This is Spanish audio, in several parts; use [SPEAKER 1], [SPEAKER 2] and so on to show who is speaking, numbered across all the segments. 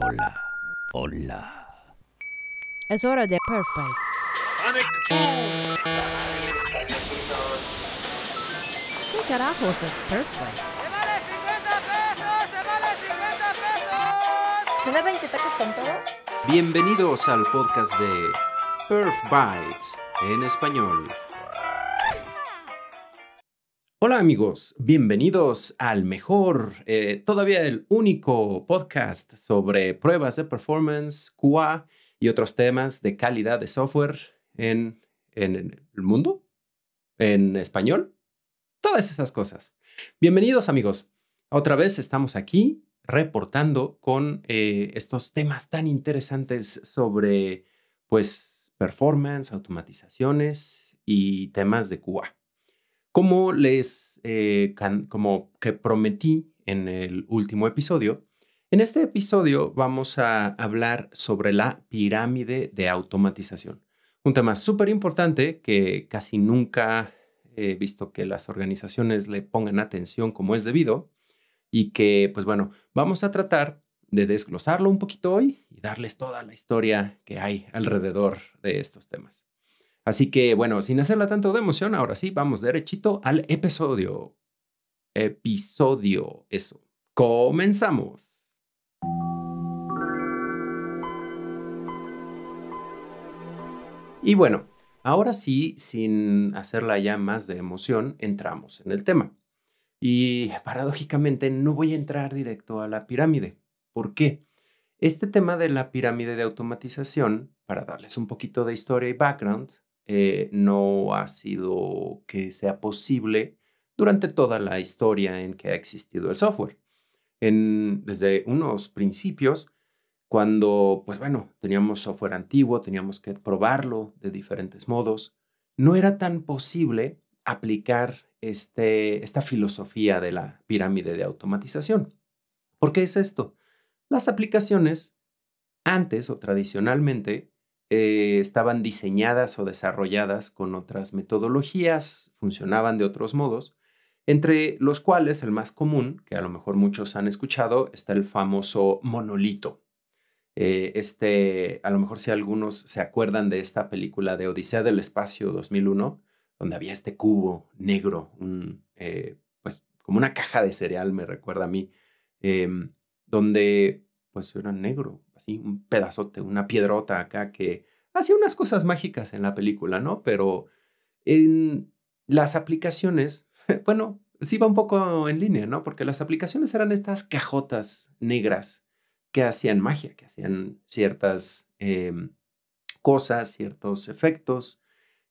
[SPEAKER 1] Hola, hola. Es hora de Perf Bites. ¿Qué carajos es Perf Bites? ¡Se vale 50 pesos! ¡Se vale 50 pesos! ¿Se da 20 tacos con todo? Bienvenidos al podcast de Perf Bites en español. Hola amigos, bienvenidos al mejor, eh, todavía el único podcast sobre pruebas de performance, QA y otros temas de calidad de software en, el mundo, en español, todas esas cosas. Bienvenidos amigos, otra vez estamos aquí reportando con eh, estos temas tan interesantes sobre pues performance, automatizaciones y temas de QA. Como les, eh, como que prometí en el último episodio, en este episodio vamos a hablar sobre la pirámide de automatización. Un tema súper importante que casi nunca he visto que las organizaciones le pongan atención como es debido y que, pues bueno, vamos a tratar de desglosarlo un poquito hoy y darles toda la historia que hay alrededor de estos temas. Así que bueno, sin hacerla tanto de emoción, ahora sí, vamos derechito al episodio. Episodio, eso. Comenzamos. Y bueno, ahora sí, sin hacerla ya más de emoción, entramos en el tema. Y paradójicamente no voy a entrar directo a la pirámide. ¿Por qué? Este tema de la pirámide de automatización, para darles un poquito de historia y background, eh, no ha sido que sea posible durante toda la historia en que ha existido el software. desde unos principios, cuando, pues bueno, teníamos software antiguo, teníamos que probarlo de diferentes modos, no era tan posible aplicar este, esta filosofía de la pirámide de automatización. ¿Por qué es esto? Las aplicaciones antes o tradicionalmente eh, estaban diseñadas o desarrolladas con otras metodologías, funcionaban de otros modos, entre los cuales el más común, que a lo mejor muchos han escuchado, está el famoso monolito. Eh, este, a lo mejor si algunos se acuerdan de esta película de Odisea del Espacio 2001, donde había este cubo negro, eh, pues como una caja de cereal, me recuerda a mí, em, donde pues era negro, así un pedazote, una piedrota acá que hacía unas cosas mágicas en la película, ¿no? Pero en las aplicaciones, bueno, sí va un poco en línea, ¿no? Porque las aplicaciones eran estas cajotas negras que hacían magia, que hacían ciertas em, cosas, ciertos efectos.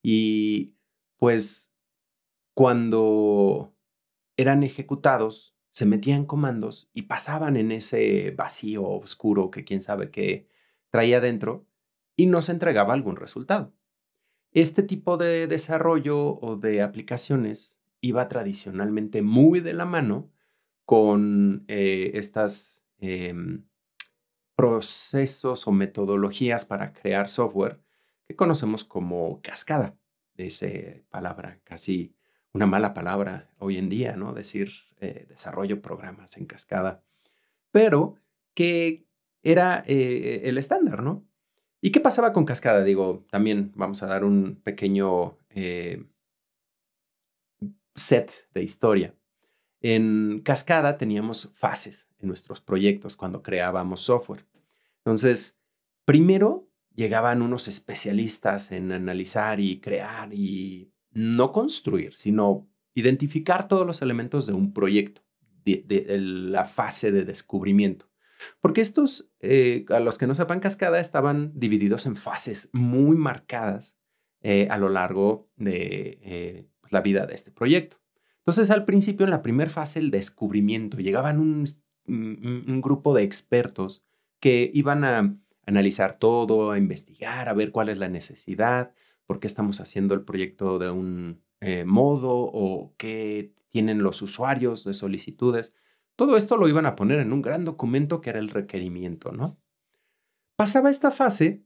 [SPEAKER 1] Y pues cuando eran ejecutados, se metían comandos y pasaban en ese vacío oscuro que quién sabe qué traía dentro y no se entregaba algún resultado. Este tipo de desarrollo o de aplicaciones iba tradicionalmente muy de la mano con eh, estos em, procesos o metodologías para crear software que conocemos como cascada, esa palabra, casi una mala palabra hoy en día, ¿no? Decir eh, desarrollo programas en cascada, pero que era eh, el estándar, ¿no? ¿Y qué pasaba con cascada? Digo, también vamos a dar un pequeño eh, set de historia. En cascada teníamos fases en nuestros proyectos cuando creábamos software. Entonces, primero llegaban unos especialistas en analizar y crear y no construir, sino identificar todos los elementos de un proyecto, de, la fase de descubrimiento. Porque estos, eh, a los que no sepan cascada, estaban divididos en fases muy marcadas eh, a lo largo de eh, pues, la vida de este proyecto. Entonces, al principio, en la primera fase, el descubrimiento, llegaban un, un grupo de expertos que iban a analizar todo, a investigar, a ver cuál es la necesidad, por qué estamos haciendo el proyecto de un eh, modo o qué tienen los usuarios de solicitudes. Todo esto lo iban a poner en un gran documento que era el requerimiento, ¿no? Pasaba esta fase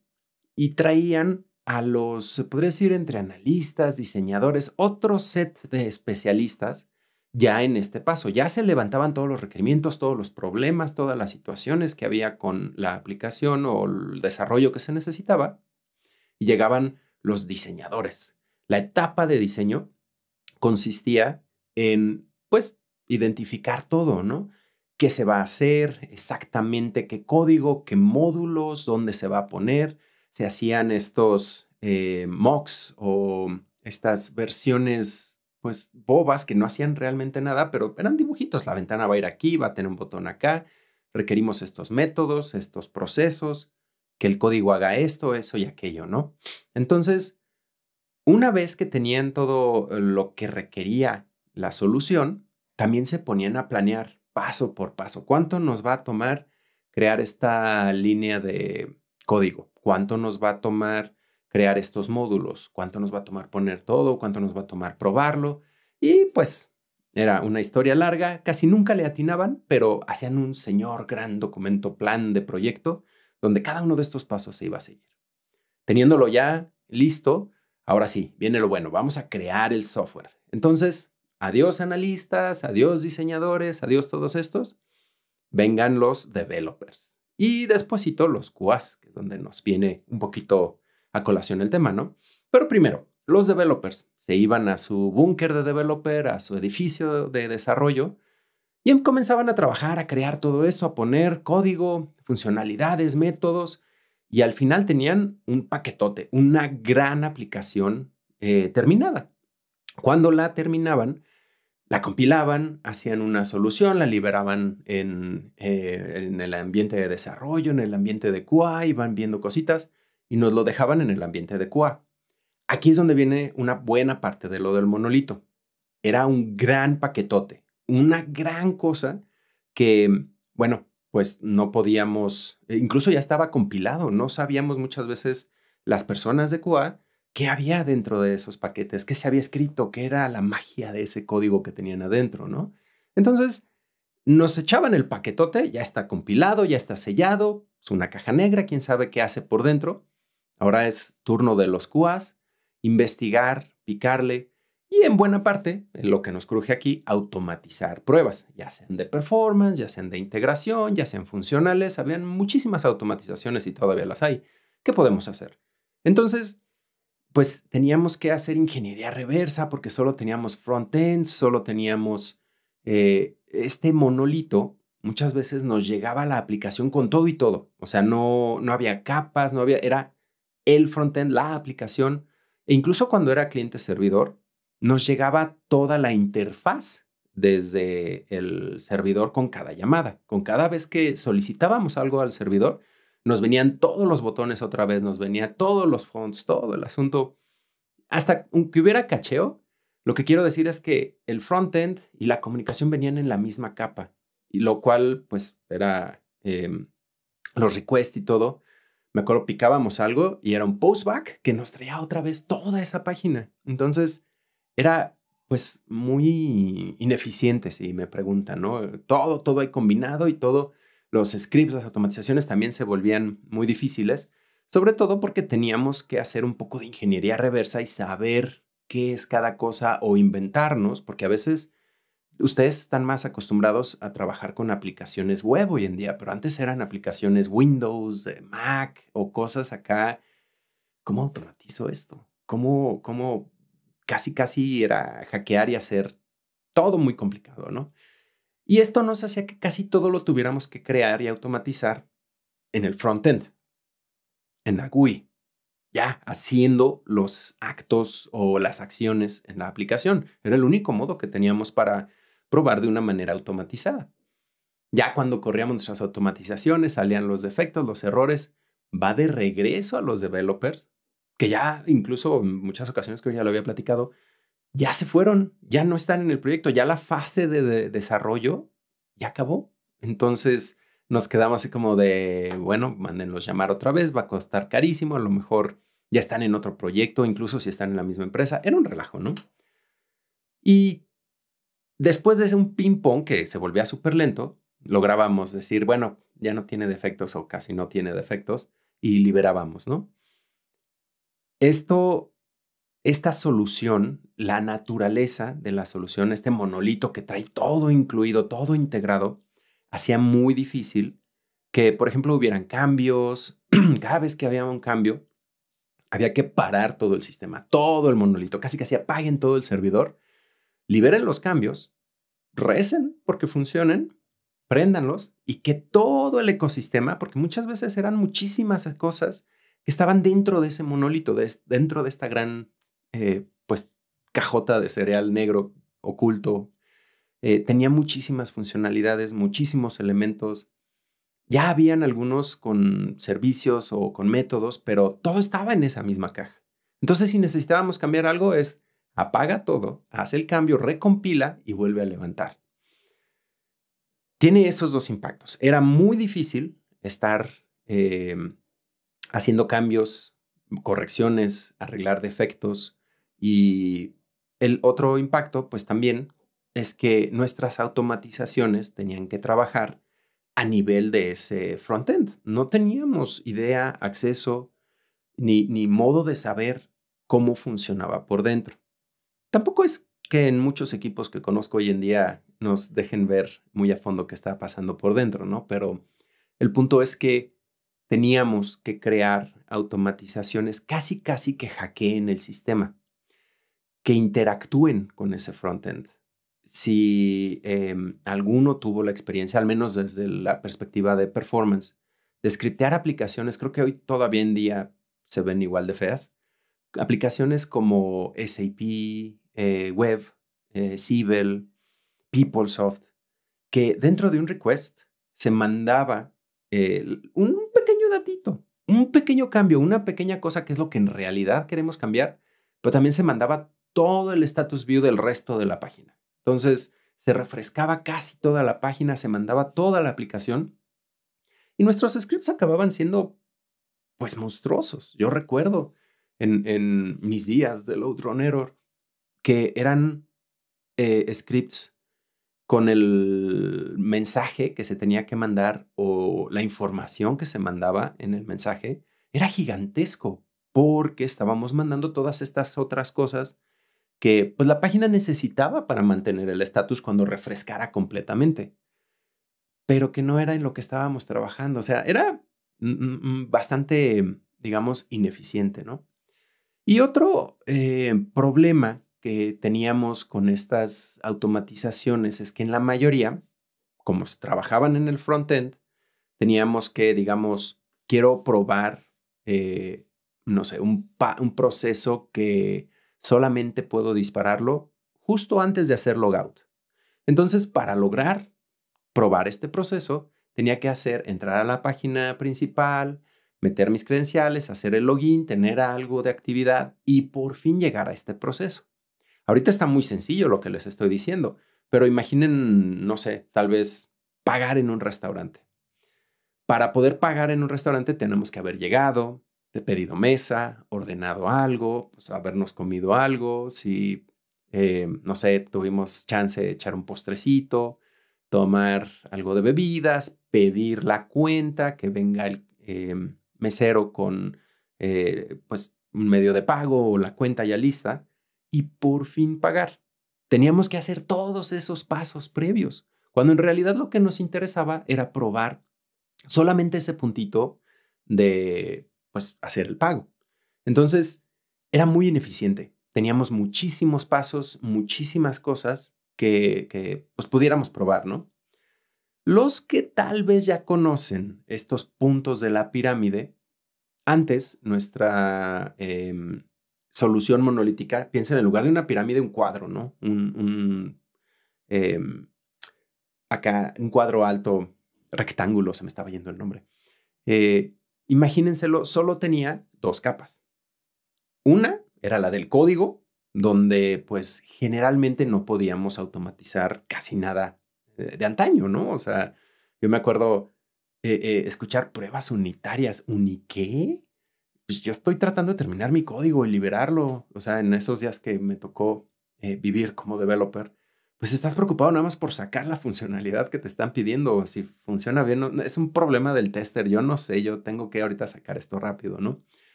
[SPEAKER 1] y traían a los, se podría decir, entre analistas, diseñadores, otro set de especialistas ya en este paso. Ya se levantaban todos los requerimientos, todos los problemas, todas las situaciones que había con la aplicación o el desarrollo que se necesitaba. Y llegaban los diseñadores, la etapa de diseño consistía en, pues, identificar todo, ¿no? ¿Qué se va a hacer? Exactamente qué código, qué módulos, dónde se va a poner. Se hacían estos eh, mocks o estas versiones, pues, bobas que no hacían realmente nada, pero eran dibujitos. La ventana va a ir aquí, va a tener un botón acá. Requerimos estos métodos, estos procesos, que el código haga esto, eso y aquello, ¿no? Entonces, una vez que tenían todo eh, lo que requería la solución, también se ponían a planear paso por paso. ¿Cuánto nos va a tomar crear esta línea de código? ¿Cuánto nos va a tomar crear estos módulos? ¿Cuánto nos va a tomar poner todo? ¿Cuánto nos va a tomar probarlo? Y pues era una historia larga, casi nunca le atinaban, pero hacían un señor gran documento plan de proyecto donde cada uno de estos pasos se iba a seguir. Teniéndolo ya listo, Ahora sí, viene lo bueno, vamos a crear el software. Entonces, adiós analistas, adiós diseñadores, adiós todos estos. Vengan los developers. Y despuésito los QAs, que es donde nos viene un poquito a colación el tema, ¿no? Pero primero, los developers se iban a su búnker de developer, a su edificio de desarrollo, y em, comenzaban a trabajar, a crear todo esto, a poner código, funcionalidades, métodos, y al final tenían un paquetote, una gran aplicación eh, terminada. Cuando la terminaban, la compilaban, hacían una solución, la liberaban en, eh, en, el ambiente de desarrollo, en el ambiente de QA, iban viendo cositas y nos lo dejaban en el ambiente de QA. Aquí es donde viene una buena parte de lo del monolito. Era un gran paquetote, una gran cosa que, bueno, pues no podíamos, e incluso ya estaba compilado, no sabíamos muchas veces las personas de QA qué había dentro de esos paquetes, qué se había escrito, qué era la magia de ese código que tenían adentro, ¿no? Entonces, nos echaban el paquetote, ya está compilado, ya está sellado, es una caja negra, quién sabe qué hace por dentro. Ahora es turno de los cuas, investigar, picarle, y en buena parte, eh, lo que nos cruje aquí, automatizar pruebas, ya sean de performance, ya sean de integración, ya sean funcionales, habían muchísimas automatizaciones y todavía las hay. ¿Qué podemos hacer? Entonces, pues teníamos que hacer ingeniería reversa porque solo teníamos front-end, solo teníamos eh, este monolito. Muchas veces nos llegaba la aplicación con todo y todo. O sea, no, no había capas, no había, era el front-end, la aplicación. E incluso cuando era cliente-servidor, nos llegaba toda la interfaz desde el servidor con cada llamada. Con cada vez que solicitábamos algo al servidor, nos venían todos los botones otra vez, nos venía todos los fonts, todo el asunto. Hasta que hubiera cacheo, lo que quiero decir es que el frontend y la comunicación venían en la misma capa, y lo cual pues era em, los requests y todo. Me acuerdo, picábamos algo y era un postback que nos traía otra vez toda esa página. Entonces, era pues muy ineficiente, si me preguntan, ¿no? Todo, todo hay combinado y todo, los scripts, las automatizaciones también se volvían muy difíciles, sobre todo porque teníamos que hacer un poco de ingeniería reversa y saber qué es cada cosa o inventarnos, porque a veces ustedes están más acostumbrados a trabajar con aplicaciones web hoy en día, pero antes eran aplicaciones Windows, eh, Mac o cosas acá. ¿Cómo automatizo esto? ¿Cómo, cómo casi, casi era hackear y hacer todo muy complicado, ¿no? Y esto nos hacía que casi todo lo tuviéramos que crear y automatizar en el frontend, en la GUI, ya haciendo los actos o las acciones en la aplicación. Era el único modo que teníamos para probar de una manera automatizada. Ya cuando corríamos nuestras automatizaciones, salían los defectos, los errores, va de regreso a los developers que ya incluso en muchas ocasiones que ya lo había platicado, ya se fueron, ya no están en el proyecto, ya la fase de, desarrollo ya acabó. Entonces nos quedamos así como de, bueno, mándenlos llamar otra vez, va a costar carísimo, a lo mejor ya están en otro proyecto, incluso si están en la misma empresa. Era un relajo, ¿no? Y después de ese un ping-pong que se volvía súper lento, lográbamos decir, bueno, ya no tiene defectos o casi no tiene defectos, y liberábamos, ¿no? Esto, esta solución, la naturaleza de la solución, este monolito que trae todo incluido, todo integrado, hacía muy difícil que, por ejemplo, hubieran cambios. Cada vez que había un cambio, había que parar todo el sistema, todo el monolito, casi que casi apaguen todo el servidor, liberen los cambios, recen porque funcionen, préndanlos y que todo el ecosistema, porque muchas veces eran muchísimas cosas, estaban dentro de ese monolito, dentro de esta gran, eh, pues, cajota de cereal negro oculto. Eh, tenía muchísimas funcionalidades, muchísimos elementos. Ya habían algunos con servicios o con métodos, pero todo estaba en esa misma caja. Entonces, si necesitábamos cambiar algo, es apaga todo, hace el cambio, recompila y vuelve a levantar. Tiene esos dos impactos. Era muy difícil estar em, haciendo cambios, correcciones, arreglar defectos. Y el otro impacto, pues también, es que nuestras automatizaciones tenían que trabajar a nivel de ese frontend. No teníamos idea, acceso, ni, ni modo de saber cómo funcionaba por dentro. Tampoco es que en muchos equipos que conozco hoy en día nos dejen ver muy a fondo qué está pasando por dentro, ¿no? Pero el punto es que teníamos que crear automatizaciones casi, casi que hackeen el sistema, que interactúen con ese frontend. Si em, alguno tuvo la experiencia, al menos desde la perspectiva de performance, de scriptear aplicaciones, creo que hoy todavía en día se ven igual de feas. Aplicaciones como SAP, eh, Web, eh, Siebel, PeopleSoft, que dentro de un request se mandaba un un pequeño cambio, una pequeña cosa que es lo que en realidad queremos cambiar, pero también se mandaba todo el status view del resto de la página. Entonces, se refrescaba casi toda la página, se mandaba toda la aplicación y nuestros scripts acababan siendo pues monstruosos. Yo recuerdo en, mis días de Error que eran eh, scripts con el mensaje que se tenía que mandar o la información que se mandaba en el mensaje era gigantesco porque estábamos mandando todas estas otras cosas que pues la página necesitaba para mantener el estatus cuando refrescara completamente, pero que no era en lo que estábamos trabajando, o sea, era bastante, digamos, ineficiente, ¿no? Y otro eh, problema que teníamos con estas automatizaciones es que en la mayoría, como trabajaban en el frontend, teníamos que, digamos, quiero probar, eh, no sé, un proceso que solamente puedo dispararlo justo antes de hacer logout. Entonces, para lograr probar este proceso, tenía que hacer entrar a la página principal, meter mis credenciales, hacer el login, tener algo de actividad y por fin llegar a este proceso. Ahorita está muy sencillo lo que les estoy diciendo, pero imaginen, no sé, tal vez pagar en un restaurante. Para poder pagar en un restaurante tenemos que haber llegado, de pedido mesa, ordenado algo, pues, habernos comido algo, si, eh, no sé, tuvimos chance de echar un postrecito, tomar algo de bebidas, pedir la cuenta, que venga el eh, mesero con, eh, pues, un medio de pago o la cuenta ya lista y por fin pagar. Teníamos que hacer todos esos pasos previos, cuando en realidad lo que nos interesaba era probar solamente ese puntito de pues hacer el pago. Entonces, era muy ineficiente. Teníamos muchísimos pasos, muchísimas cosas que, pues, pudiéramos probar, ¿no? Los que tal vez ya conocen estos puntos de la pirámide, antes nuestra em, solución monolítica, piensen en lugar de una pirámide, un cuadro, ¿no? Un, un em, acá, un cuadro alto, rectángulo, se me estaba yendo el nombre. Eh, imagínenselo, solo tenía dos capas. Una era la del código, donde pues generalmente no podíamos automatizar casi nada eh, de, antaño, ¿no? O sea, yo me acuerdo eh, escuchar pruebas unitarias, ¿uniqué? pues yo estoy tratando de terminar mi código y liberarlo. O sea, en esos días que me tocó eh, vivir como developer, pues estás preocupado nada más por sacar la funcionalidad que te están pidiendo. Si funciona bien, no, es un problema del tester. Yo no sé, yo tengo que ahorita sacar esto rápido, ¿no?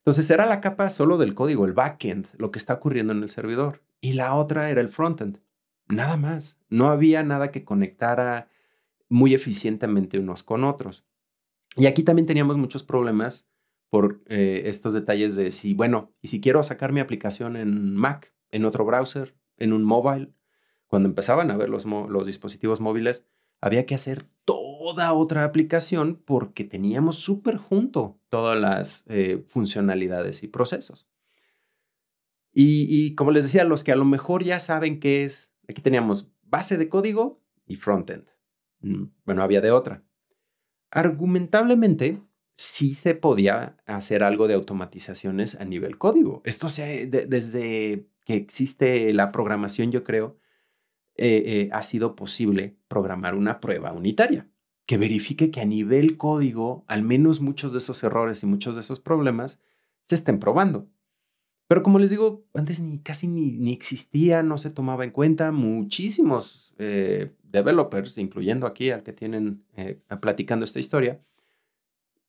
[SPEAKER 1] Entonces era la capa solo del código, el backend, lo que está ocurriendo en el servidor. Y la otra era el frontend. Nada más. No había nada que conectara muy eficientemente unos con otros. Y aquí también teníamos muchos problemas por eh, estos detalles de si, bueno, y si quiero sacar mi aplicación en Mac, en otro browser, en un mobile, cuando empezaban a ver los, dispositivos móviles, había que hacer toda otra aplicación porque teníamos súper junto todas las eh, funcionalidades y procesos. Y, y, como les decía, los que a lo mejor ya saben qué es, aquí teníamos base de código y frontend. Mm, bueno, había de otra. Argumentablemente, sí se podía hacer algo de automatizaciones a nivel código. Esto se, desde que existe la programación, yo creo, eh, eh, ha sido posible programar una prueba unitaria que verifique que a nivel código, al menos muchos de esos errores y muchos de esos problemas se estén probando. Pero como les digo, antes ni casi ni, existía, no se tomaba en cuenta. Muchísimos eh, developers, incluyendo aquí al que tienen platicando esta historia,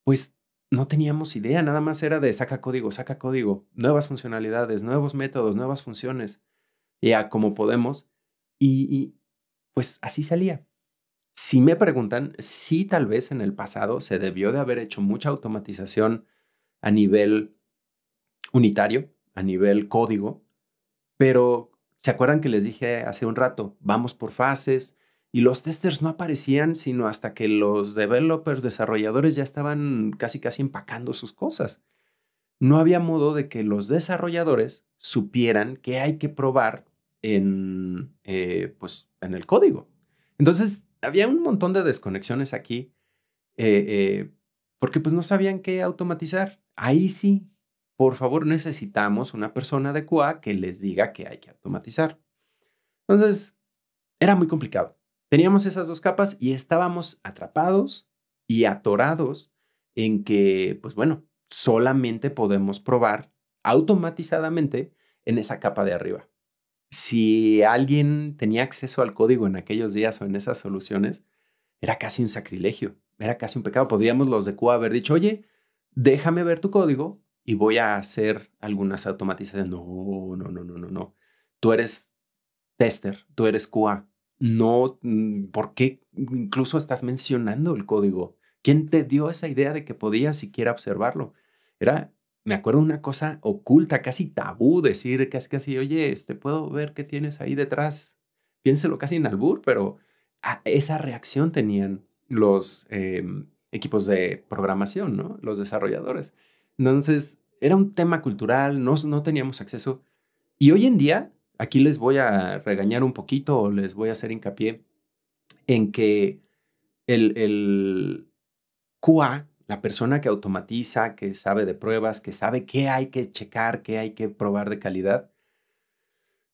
[SPEAKER 1] pues no teníamos idea, nada más era de saca código, saca código, nuevas funcionalidades, nuevos métodos, nuevas funciones, ya como podemos. Y, pues así salía. Si me preguntan, si tal vez en el pasado se debió de haber hecho mucha automatización a nivel unitario, a nivel código, pero ¿se acuerdan que les dije hace un rato? Vamos por fases, y los testers no aparecían sino hasta que los developers, desarrolladores ya estaban casi casi empacando sus cosas. No había modo de que los desarrolladores supieran que hay que probar en, eh, pues, en el código. Entonces, había un montón de desconexiones aquí eh, eh, porque pues no sabían qué automatizar. Ahí sí, por favor, necesitamos una persona adecuada que les diga qué hay que automatizar. Entonces, era muy complicado. Teníamos esas dos capas y estábamos atrapados y atorados en que, pues bueno, solamente podemos probar automatizadamente en esa capa de arriba. Si alguien tenía acceso al código en aquellos días o en esas soluciones, era casi un sacrilegio, era casi un pecado. Podríamos los de Cuba haber dicho, oye, déjame ver tu código y voy a hacer algunas automatizaciones. No, no, no, no, no, no. Tú eres tester, tú eres QA, no, mm, ¿por qué incluso estás mencionando el código? ¿Quién te dio esa idea de que podías siquiera observarlo? Era, me acuerdo, una cosa oculta, casi tabú, decir casi, casi, oye, este, puedo ver qué tienes ahí detrás. Piénselo casi en albur, pero ah, esa reacción tenían los em, equipos de programación, ¿no? Los desarrolladores. Entonces, era un tema cultural, no teníamos acceso. Y hoy en día, Aquí les voy a regañar un poquito o les voy a hacer hincapié en que el, el QA, la persona que automatiza, que sabe de pruebas, que sabe qué hay que checar, qué hay que probar de calidad,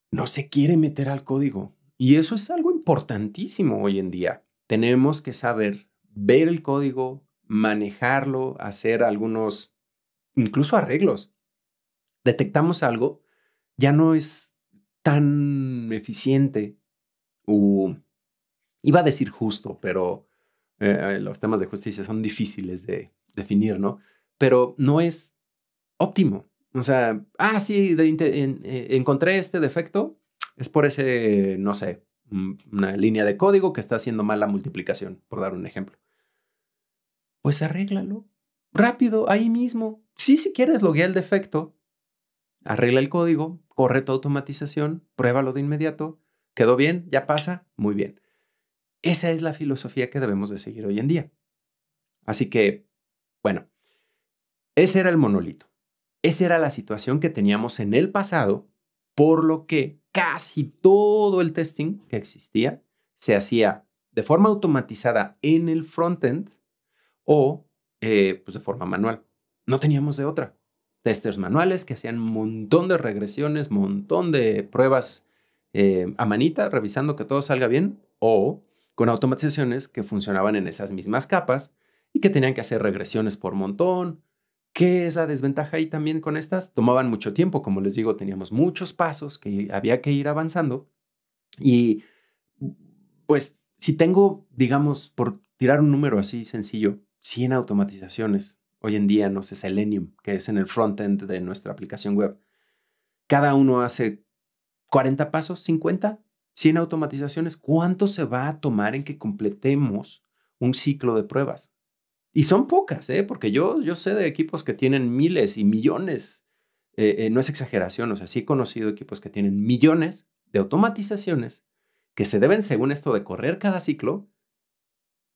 [SPEAKER 1] no se quiere meter al código. Y eso es algo importantísimo hoy en día. Tenemos que saber ver el código, manejarlo, hacer algunos, incluso arreglos. Detectamos algo, ya no es tan eficiente o iba a decir justo, pero eh, eh, los temas de justicia son difíciles de definir, ¿no? Pero no es óptimo. O sea, ah, sí, eh, encontré este defecto, es por ese, no sé, mm, una línea de código que está haciendo mal la multiplicación, por dar un ejemplo. Pues arréglalo. Rápido, ahí mismo. Sí, si quieres, loguea el defecto, arregla el código, corre tu automatización, pruébalo de inmediato, quedó bien, ya pasa, muy bien. Esa es la filosofía que debemos de seguir hoy en día. Así que, bueno, ese era el monolito. Esa era la situación que teníamos en el pasado, por lo que casi todo el testing que existía se hacía de forma automatizada en el frontend o eh, pues de forma manual. No teníamos de otra testers manuales que hacían un montón de regresiones, montón de pruebas eh, a manita, revisando que todo salga bien, o con automatizaciones que funcionaban en esas mismas capas y que tenían que hacer regresiones por montón. ¿Qué es la desventaja ahí también con estas? Tomaban mucho tiempo, como les digo, teníamos muchos pasos que había que ir avanzando y pues si tengo, digamos, por tirar un número así sencillo, 100 automatizaciones hoy en día, no sé, Selenium, que es en el frontend de nuestra aplicación web. Cada uno hace 40 pasos, 50, 100 automatizaciones. ¿Cuánto se va a tomar en que completemos un ciclo de pruebas? Y son pocas, ¿eh? porque yo, sé de equipos que tienen miles y millones. Eh, eh, no es exageración, o sea, sí he conocido equipos que tienen millones de automatizaciones que se deben, según esto, de correr cada ciclo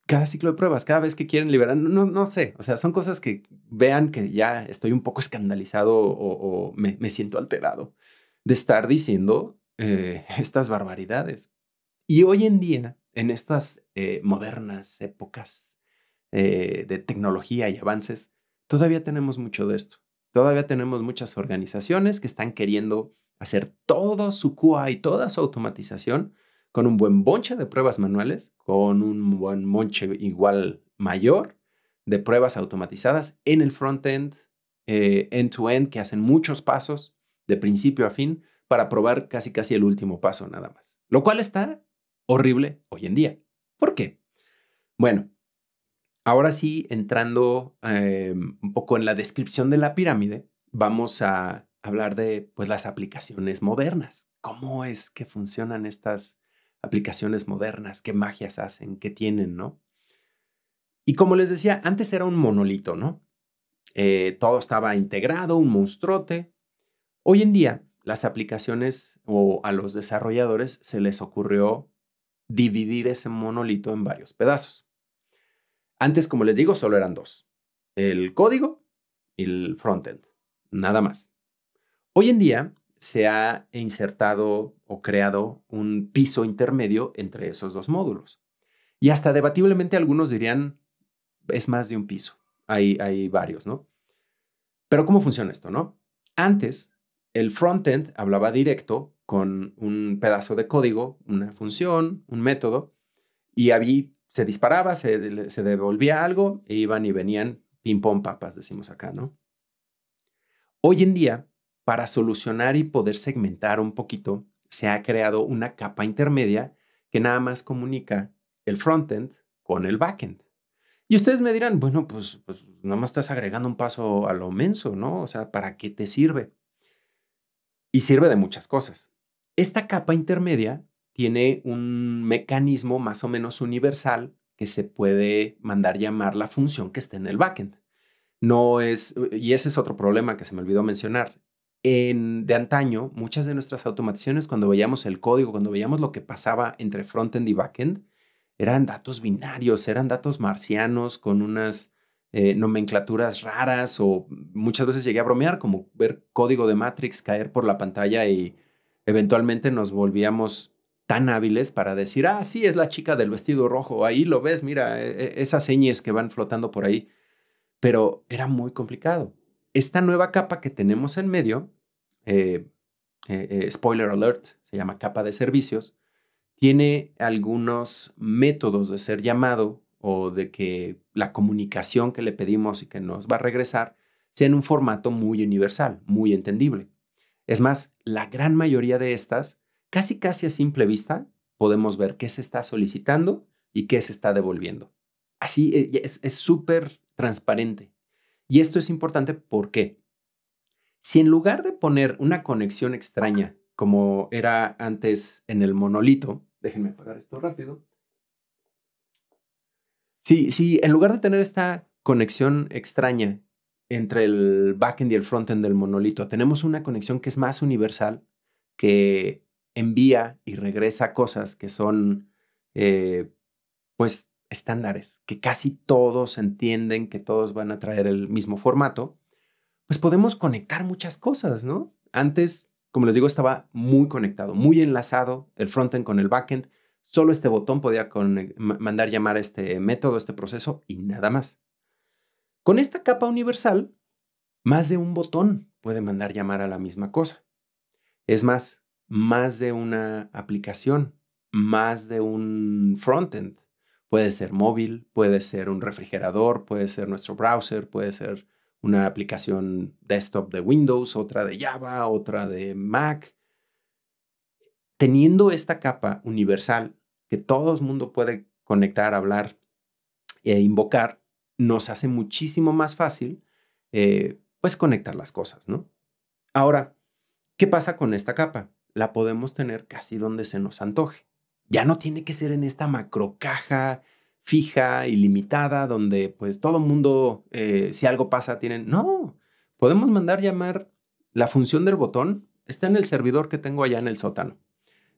[SPEAKER 1] cada ciclo de pruebas, cada vez que quieren liberar, no, no sé, o sea, son cosas que vean que ya estoy un poco escandalizado o, me, siento alterado de estar diciendo eh, estas barbaridades. Y hoy en día, en estas eh, modernas épocas eh, de tecnología y avances, todavía tenemos mucho de esto. Todavía tenemos muchas organizaciones que están queriendo hacer todo su QA y toda su automatización con un buen bonche de pruebas manuales, con un buen bonche igual mayor de pruebas automatizadas en el frontend, eh, end-to-end, que hacen muchos pasos de principio a fin para probar casi casi el último paso nada más. Lo cual está horrible hoy en día. ¿Por qué? Bueno, ahora sí, entrando eh, un poco en la descripción de la pirámide, vamos a hablar de pues, las aplicaciones modernas. ¿Cómo es que funcionan estas aplicaciones modernas, qué magias hacen, qué tienen, ¿no? Y como les decía, antes era un monolito, ¿no? Eh, todo estaba integrado, un monstruote. Hoy en día, las aplicaciones o a los desarrolladores se les ocurrió dividir ese monolito en varios pedazos. Antes, como les digo, solo eran dos, el código y el frontend, nada más. Hoy en día, se ha insertado o creado un piso intermedio entre esos dos módulos. Y hasta debatiblemente algunos dirían, es más de un piso, hay, varios, ¿no? Pero ¿cómo funciona esto, no? Antes, el frontend hablaba directo con un pedazo de código, una función, un método, y allí se disparaba, se, se devolvía algo, e iban y venían ping-pong papas, decimos acá, ¿no? Hoy en día, para solucionar y poder segmentar un poquito, se ha creado una capa intermedia que nada más comunica el frontend con el backend. Y ustedes me dirán, bueno, pues, pues, nada más estás agregando un paso a lo menso, ¿no? O sea, ¿para qué te sirve? Y sirve de muchas cosas. Esta capa intermedia tiene un mecanismo más o menos universal que se puede mandar llamar la función que esté en el backend. No es, y ese es otro problema que se me olvidó mencionar en, de antaño, muchas de nuestras automatizaciones, cuando veíamos el código, cuando veíamos lo que pasaba entre frontend y backend, eran datos binarios, eran datos marcianos con unas eh, nomenclaturas raras o muchas veces llegué a bromear, como ver código de Matrix caer por la pantalla y eventualmente nos volvíamos tan hábiles para decir, ah, sí, es la chica del vestido rojo, ahí lo ves, mira, e, e, esas señas que van flotando por ahí, pero era muy complicado esta nueva capa que tenemos en medio, eh, eh, eh, spoiler alert, se llama capa de servicios, tiene algunos métodos de ser llamado o de que la comunicación que le pedimos y que nos va a regresar sea en un formato muy universal, muy entendible. Es más, la gran mayoría de estas, casi casi a simple vista, podemos ver qué se está solicitando y qué se está devolviendo. Así es súper transparente. Y esto es importante porque si en lugar de poner una conexión extraña como era antes en el monolito, déjenme apagar esto rápido. Si si en lugar de tener esta conexión extraña entre el backend y el frontend del monolito, tenemos una conexión que es más universal, que envía y regresa cosas que son, eh, pues, estándares que casi todos entienden, que todos van a traer el mismo formato, pues podemos conectar muchas cosas, ¿no? Antes, como les digo, estaba muy conectado, muy enlazado el frontend con el backend. Solo este botón podía mandar llamar a este método, este proceso y nada más. Con esta capa universal, más de un botón puede mandar llamar a la misma cosa. Es más, más de una aplicación, más de un frontend, Puede ser móvil, puede ser un refrigerador, puede ser nuestro browser, puede ser una aplicación desktop de Windows, otra de Java, otra de Mac. Teniendo esta capa universal que todo el mundo puede conectar, hablar e invocar, nos hace muchísimo más fácil eh, pues conectar las cosas, ¿no? Ahora, ¿qué pasa con esta capa? La podemos tener casi donde se nos antoje ya no tiene que ser en esta macrocaja fija y limitada donde pues todo mundo, eh, si algo pasa, tienen... No, podemos mandar llamar la función del botón, está en el servidor que tengo allá en el sótano.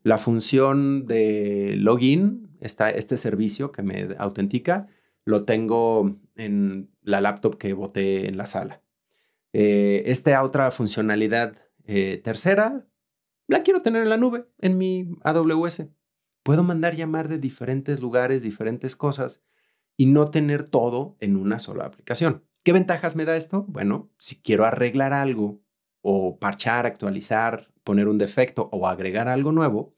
[SPEAKER 1] La función de login, está este servicio que me autentica, lo tengo en la laptop que boté en la sala. Eh, esta otra funcionalidad eh, tercera, la quiero tener en la nube, en mi AWS. Puedo mandar llamar de diferentes lugares, diferentes cosas y no tener todo en una sola aplicación. ¿Qué ventajas me da esto? Bueno, si quiero arreglar algo o parchar, actualizar, poner un defecto o agregar algo nuevo,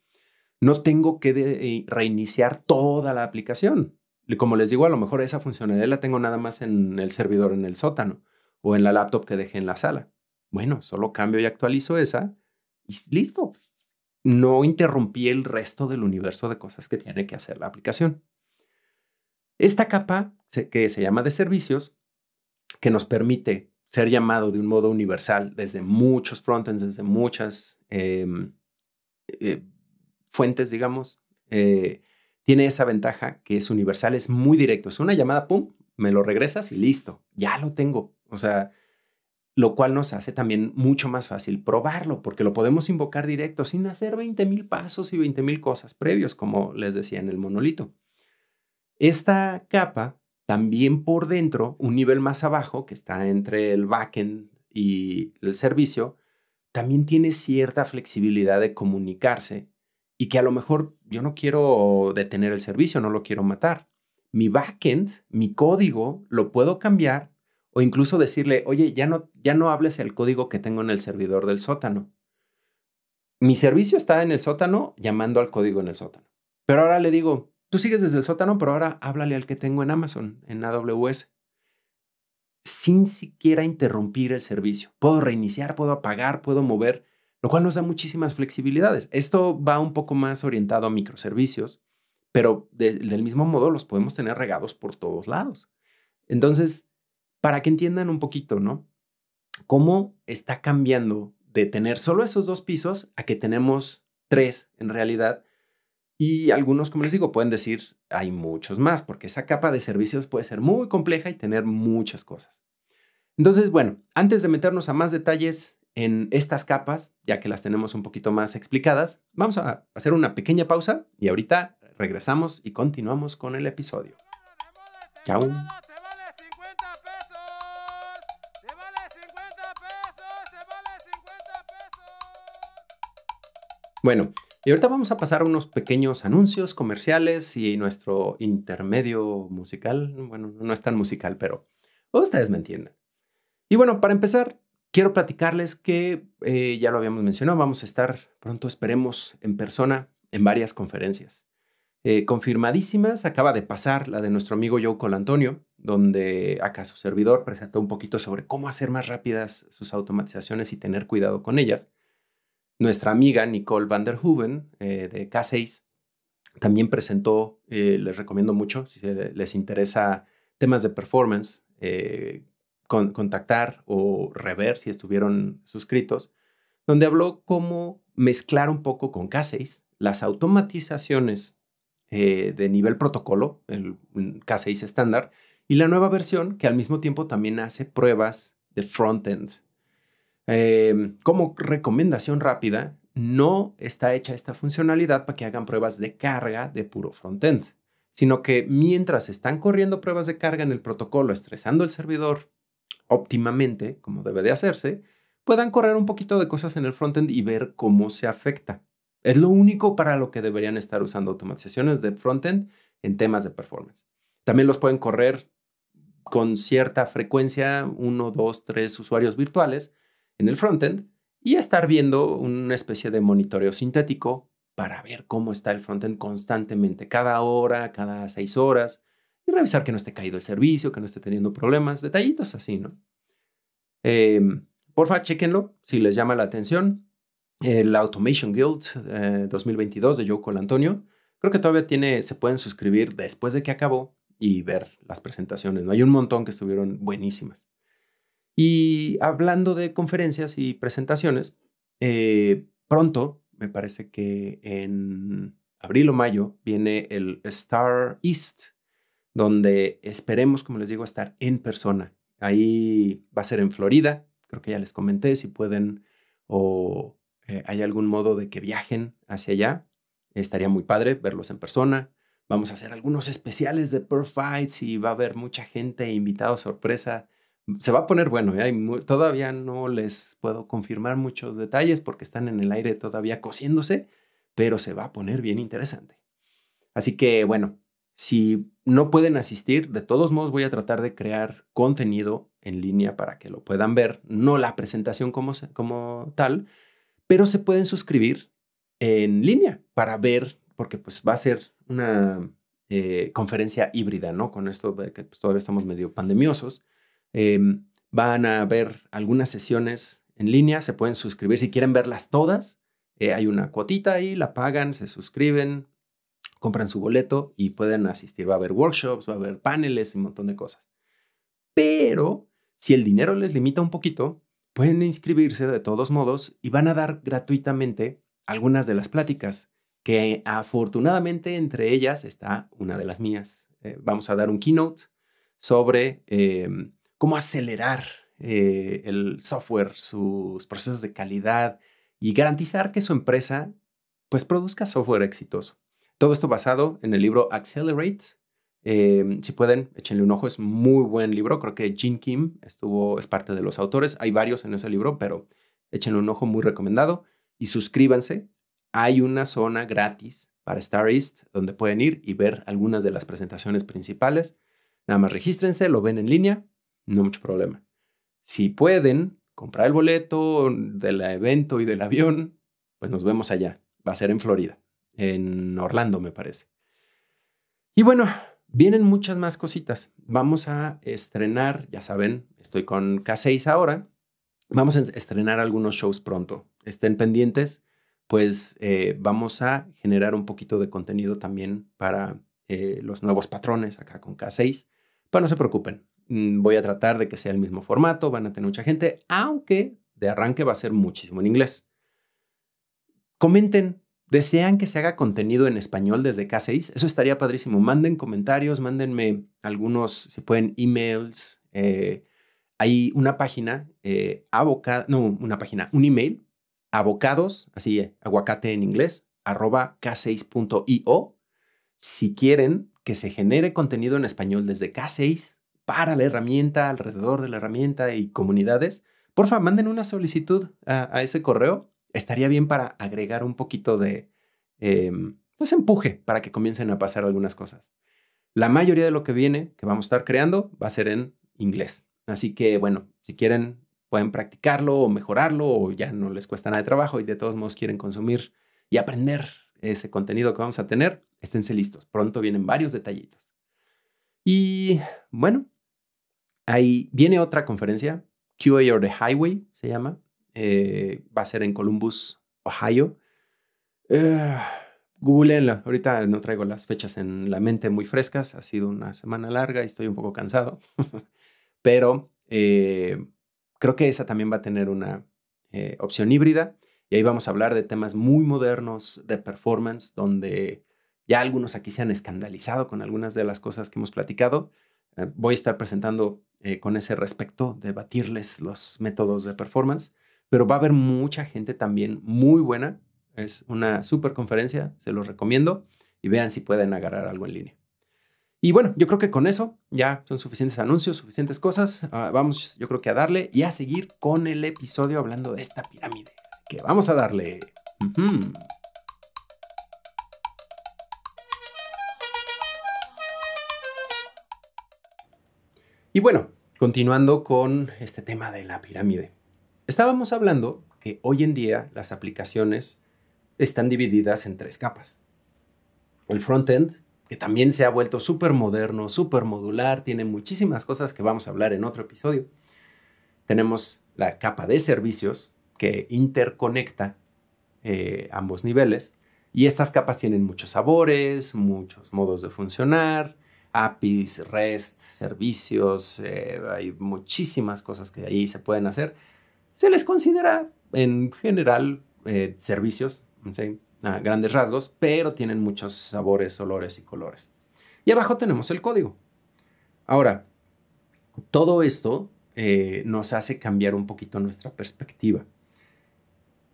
[SPEAKER 1] no tengo que eh, reiniciar toda la aplicación. Como les digo, a lo mejor esa funcionalidad la tengo nada más en el servidor en el sótano o en la laptop que dejé en la sala. Bueno, solo cambio y actualizo esa y listo, no interrumpí el resto del universo de cosas que tiene que hacer la aplicación. Esta capa, que se llama de servicios, que nos permite ser llamado de un modo universal desde muchos frontends, desde muchas em, eh, fuentes, digamos, eh, tiene esa ventaja que es universal, es muy directo. Es una llamada, pum, me lo regresas y listo, ya lo tengo. O sea, lo cual nos hace también mucho más fácil probarlo, porque lo podemos invocar directo sin hacer 20 mil pasos y 20,000 mil cosas previos, como les decía en el monolito. Esta capa, también por dentro, un nivel más abajo, que está entre el backend y el servicio, también tiene cierta flexibilidad de comunicarse y que a lo mejor yo no quiero detener el servicio, no lo quiero matar. Mi backend, mi código, lo puedo cambiar o incluso decirle, oye, ya no, ya no hables el código que tengo en el servidor del sótano. Mi servicio está en el sótano llamando al código en el sótano. Pero ahora le digo, tú sigues desde el sótano, pero ahora háblale al que tengo en Amazon, en AWS. Sin siquiera interrumpir el servicio. Puedo reiniciar, puedo apagar, puedo mover, lo cual nos da muchísimas flexibilidades. Esto va un poco más orientado a microservicios, pero del mismo modo los podemos tener regados por todos lados. Entonces, para que entiendan un poquito, ¿no? Cómo está cambiando de tener solo esos dos pisos a que tenemos tres en realidad. Y algunos, como les digo, pueden decir, hay muchos más, porque esa capa de servicios puede ser muy compleja y tener muchas cosas. Entonces, bueno, antes de meternos a más detalles en estas capas, ya que las tenemos un poquito más explicadas, vamos a hacer una pequeña pausa y ahorita regresamos y continuamos con el episodio. Chao. Bueno, y ahorita vamos a pasar a unos pequeños anuncios comerciales y nuestro intermedio musical. Bueno, no es tan musical, pero ustedes me entiendan. Y bueno, para empezar, quiero platicarles que eh, ya lo habíamos mencionado, vamos a estar pronto, esperemos, en persona en varias conferencias. Eh, confirmadísimas, acaba de pasar la de nuestro amigo Joe Colantonio, donde acá su servidor presentó un poquito sobre cómo hacer más rápidas sus automatizaciones y tener cuidado con ellas. Nuestra amiga Nicole van der eh, de K6 también presentó, eh, les recomiendo mucho, si les interesa temas de performance, eh, contactar o rever si estuvieron suscritos, donde habló cómo mezclar un poco con K6 las automatizaciones de nivel protocolo, el K6 estándar, y la nueva versión que al mismo tiempo también hace pruebas de front-end front-end. Em, como recomendación rápida, no está hecha esta funcionalidad para que hagan pruebas de carga de puro frontend, sino que mientras están corriendo pruebas de carga en el protocolo, estresando el servidor óptimamente, como debe de hacerse, puedan correr un poquito de cosas en el frontend y ver cómo se afecta. Es lo único para lo que deberían estar usando automatizaciones de frontend en temas de performance. También los pueden correr con cierta frecuencia, uno, dos, tres usuarios virtuales, en el frontend y estar viendo una especie de monitoreo sintético para ver cómo está el frontend constantemente, cada hora, cada seis horas, y revisar que no esté caído el servicio, que no esté teniendo problemas, detallitos así, ¿no? Eh, porfa, chequenlo si les llama la atención. El Automation Guild 2022 eh, de Joe Antonio, Creo que todavía tiene, se pueden suscribir después de que acabó y ver las presentaciones, ¿no? Hay un montón que estuvieron buenísimas. Y hablando de conferencias y presentaciones, eh, pronto, me parece que en abril o mayo, viene el Star East, donde esperemos, como les digo, estar en persona. Ahí va a ser en Florida, creo que ya les comenté, si pueden o eh, hay algún modo de que viajen hacia allá, estaría muy padre verlos en persona. Vamos a hacer algunos especiales de pro Fights y va a haber mucha gente, invitados sorpresa se va a poner bueno. ¿eh? todavía no les puedo confirmar muchos detalles porque están en el aire todavía cociéndose, pero se va a poner bien interesante. Así que bueno, si no pueden asistir, de todos modos voy a tratar de crear contenido en línea para que lo puedan ver, no la presentación como, tal, pero se pueden suscribir en línea para ver, porque pues va a ser una eh, conferencia híbrida, ¿no? Con esto que pues, todavía estamos medio pandemiosos. Em, van a ver algunas sesiones en línea, se pueden suscribir si quieren verlas todas. Eh, hay una cuotita ahí, la pagan, se suscriben, compran su boleto y pueden asistir. Va a haber workshops, va a haber paneles un montón de cosas. Pero si el dinero les limita un poquito, pueden inscribirse de todos modos y van a dar gratuitamente algunas de las pláticas, que afortunadamente entre ellas está una de las mías. Eh, vamos a dar un keynote sobre em, cómo acelerar eh, el software, sus procesos de calidad y garantizar que su empresa pues produzca software exitoso. Todo esto basado en el libro Accelerate. Em, si pueden, échenle un ojo, es muy buen libro. Creo que Jin Kim estuvo, es parte de los autores. Hay varios en ese libro, pero échenle un ojo, muy recomendado. Y suscríbanse. Hay una zona gratis para Star East donde pueden ir y ver algunas de las presentaciones principales. Nada más regístrense, lo ven en línea no mucho problema. Si pueden comprar el boleto del evento y del avión, pues nos vemos allá. Va a ser en Florida, en Orlando me parece. Y bueno, vienen muchas más cositas. Vamos a estrenar, ya saben, estoy con K6 ahora. Vamos a estrenar algunos shows pronto. Estén pendientes, pues eh, vamos a generar un poquito de contenido también para eh, los nuevos patrones acá con K6. Pero no se preocupen, Mm, voy a tratar de que sea el mismo formato, van a tener mucha gente, aunque de arranque va a ser muchísimo en inglés. Comenten, ¿desean que se haga contenido en español desde K6? Eso estaría padrísimo. Manden comentarios, mándenme algunos, si pueden, emails. Eh, hay una página, eh, no, una página, un email, abocados, así, eh, aguacate en inglés, arroba k6.io. Si quieren que se genere contenido en español desde K6, para la herramienta, alrededor de la herramienta y comunidades, por favor manden una solicitud a, ese correo. Estaría bien para agregar un poquito de em, pues empuje para que comiencen a pasar algunas cosas. La mayoría de lo que viene, que vamos a estar creando, va a ser en inglés. Así que, bueno, si quieren, pueden practicarlo o mejorarlo o ya no les cuesta nada de trabajo y de todos modos quieren consumir y aprender ese contenido que vamos a tener, esténse listos. Pronto vienen varios detallitos. Y bueno, Ahí viene otra conferencia, QA or the Highway se llama. Eh, va a ser en Columbus, Ohio. Eh, Googleenla, ahorita no traigo las fechas en la mente muy frescas, ha sido una semana larga y estoy un poco cansado, pero eh, creo que esa también va a tener una eh, opción híbrida y ahí vamos a hablar de temas muy modernos de performance, donde ya algunos aquí se han escandalizado con algunas de las cosas que hemos platicado. voy a estar presentando eh, con ese respecto, debatirles los métodos de performance, pero va a haber mucha gente también muy buena. Es una super conferencia, se los recomiendo y vean si pueden agarrar algo en línea. Y bueno, yo creo que con eso ya son suficientes anuncios, suficientes cosas. Ah, vamos, yo creo que a darle y a seguir con el episodio hablando de esta pirámide. que vamos a darle. Y bueno, continuando con este tema de la pirámide. Estábamos hablando que hoy en día las aplicaciones están divididas en tres capas. El frontend, que también se ha vuelto súper moderno, súper modular, tiene muchísimas cosas que vamos a hablar en otro episodio. Tenemos la capa de servicios que interconecta eh, ambos niveles y estas capas tienen muchos sabores, muchos modos de funcionar, APIs, REST, servicios, eh, hay muchísimas cosas que ahí se pueden hacer. Se les considera en general eh, servicios, a grandes rasgos, pero tienen muchos sabores, olores y colores. Y abajo tenemos el código. Ahora, todo esto eh, nos hace cambiar un poquito nuestra perspectiva.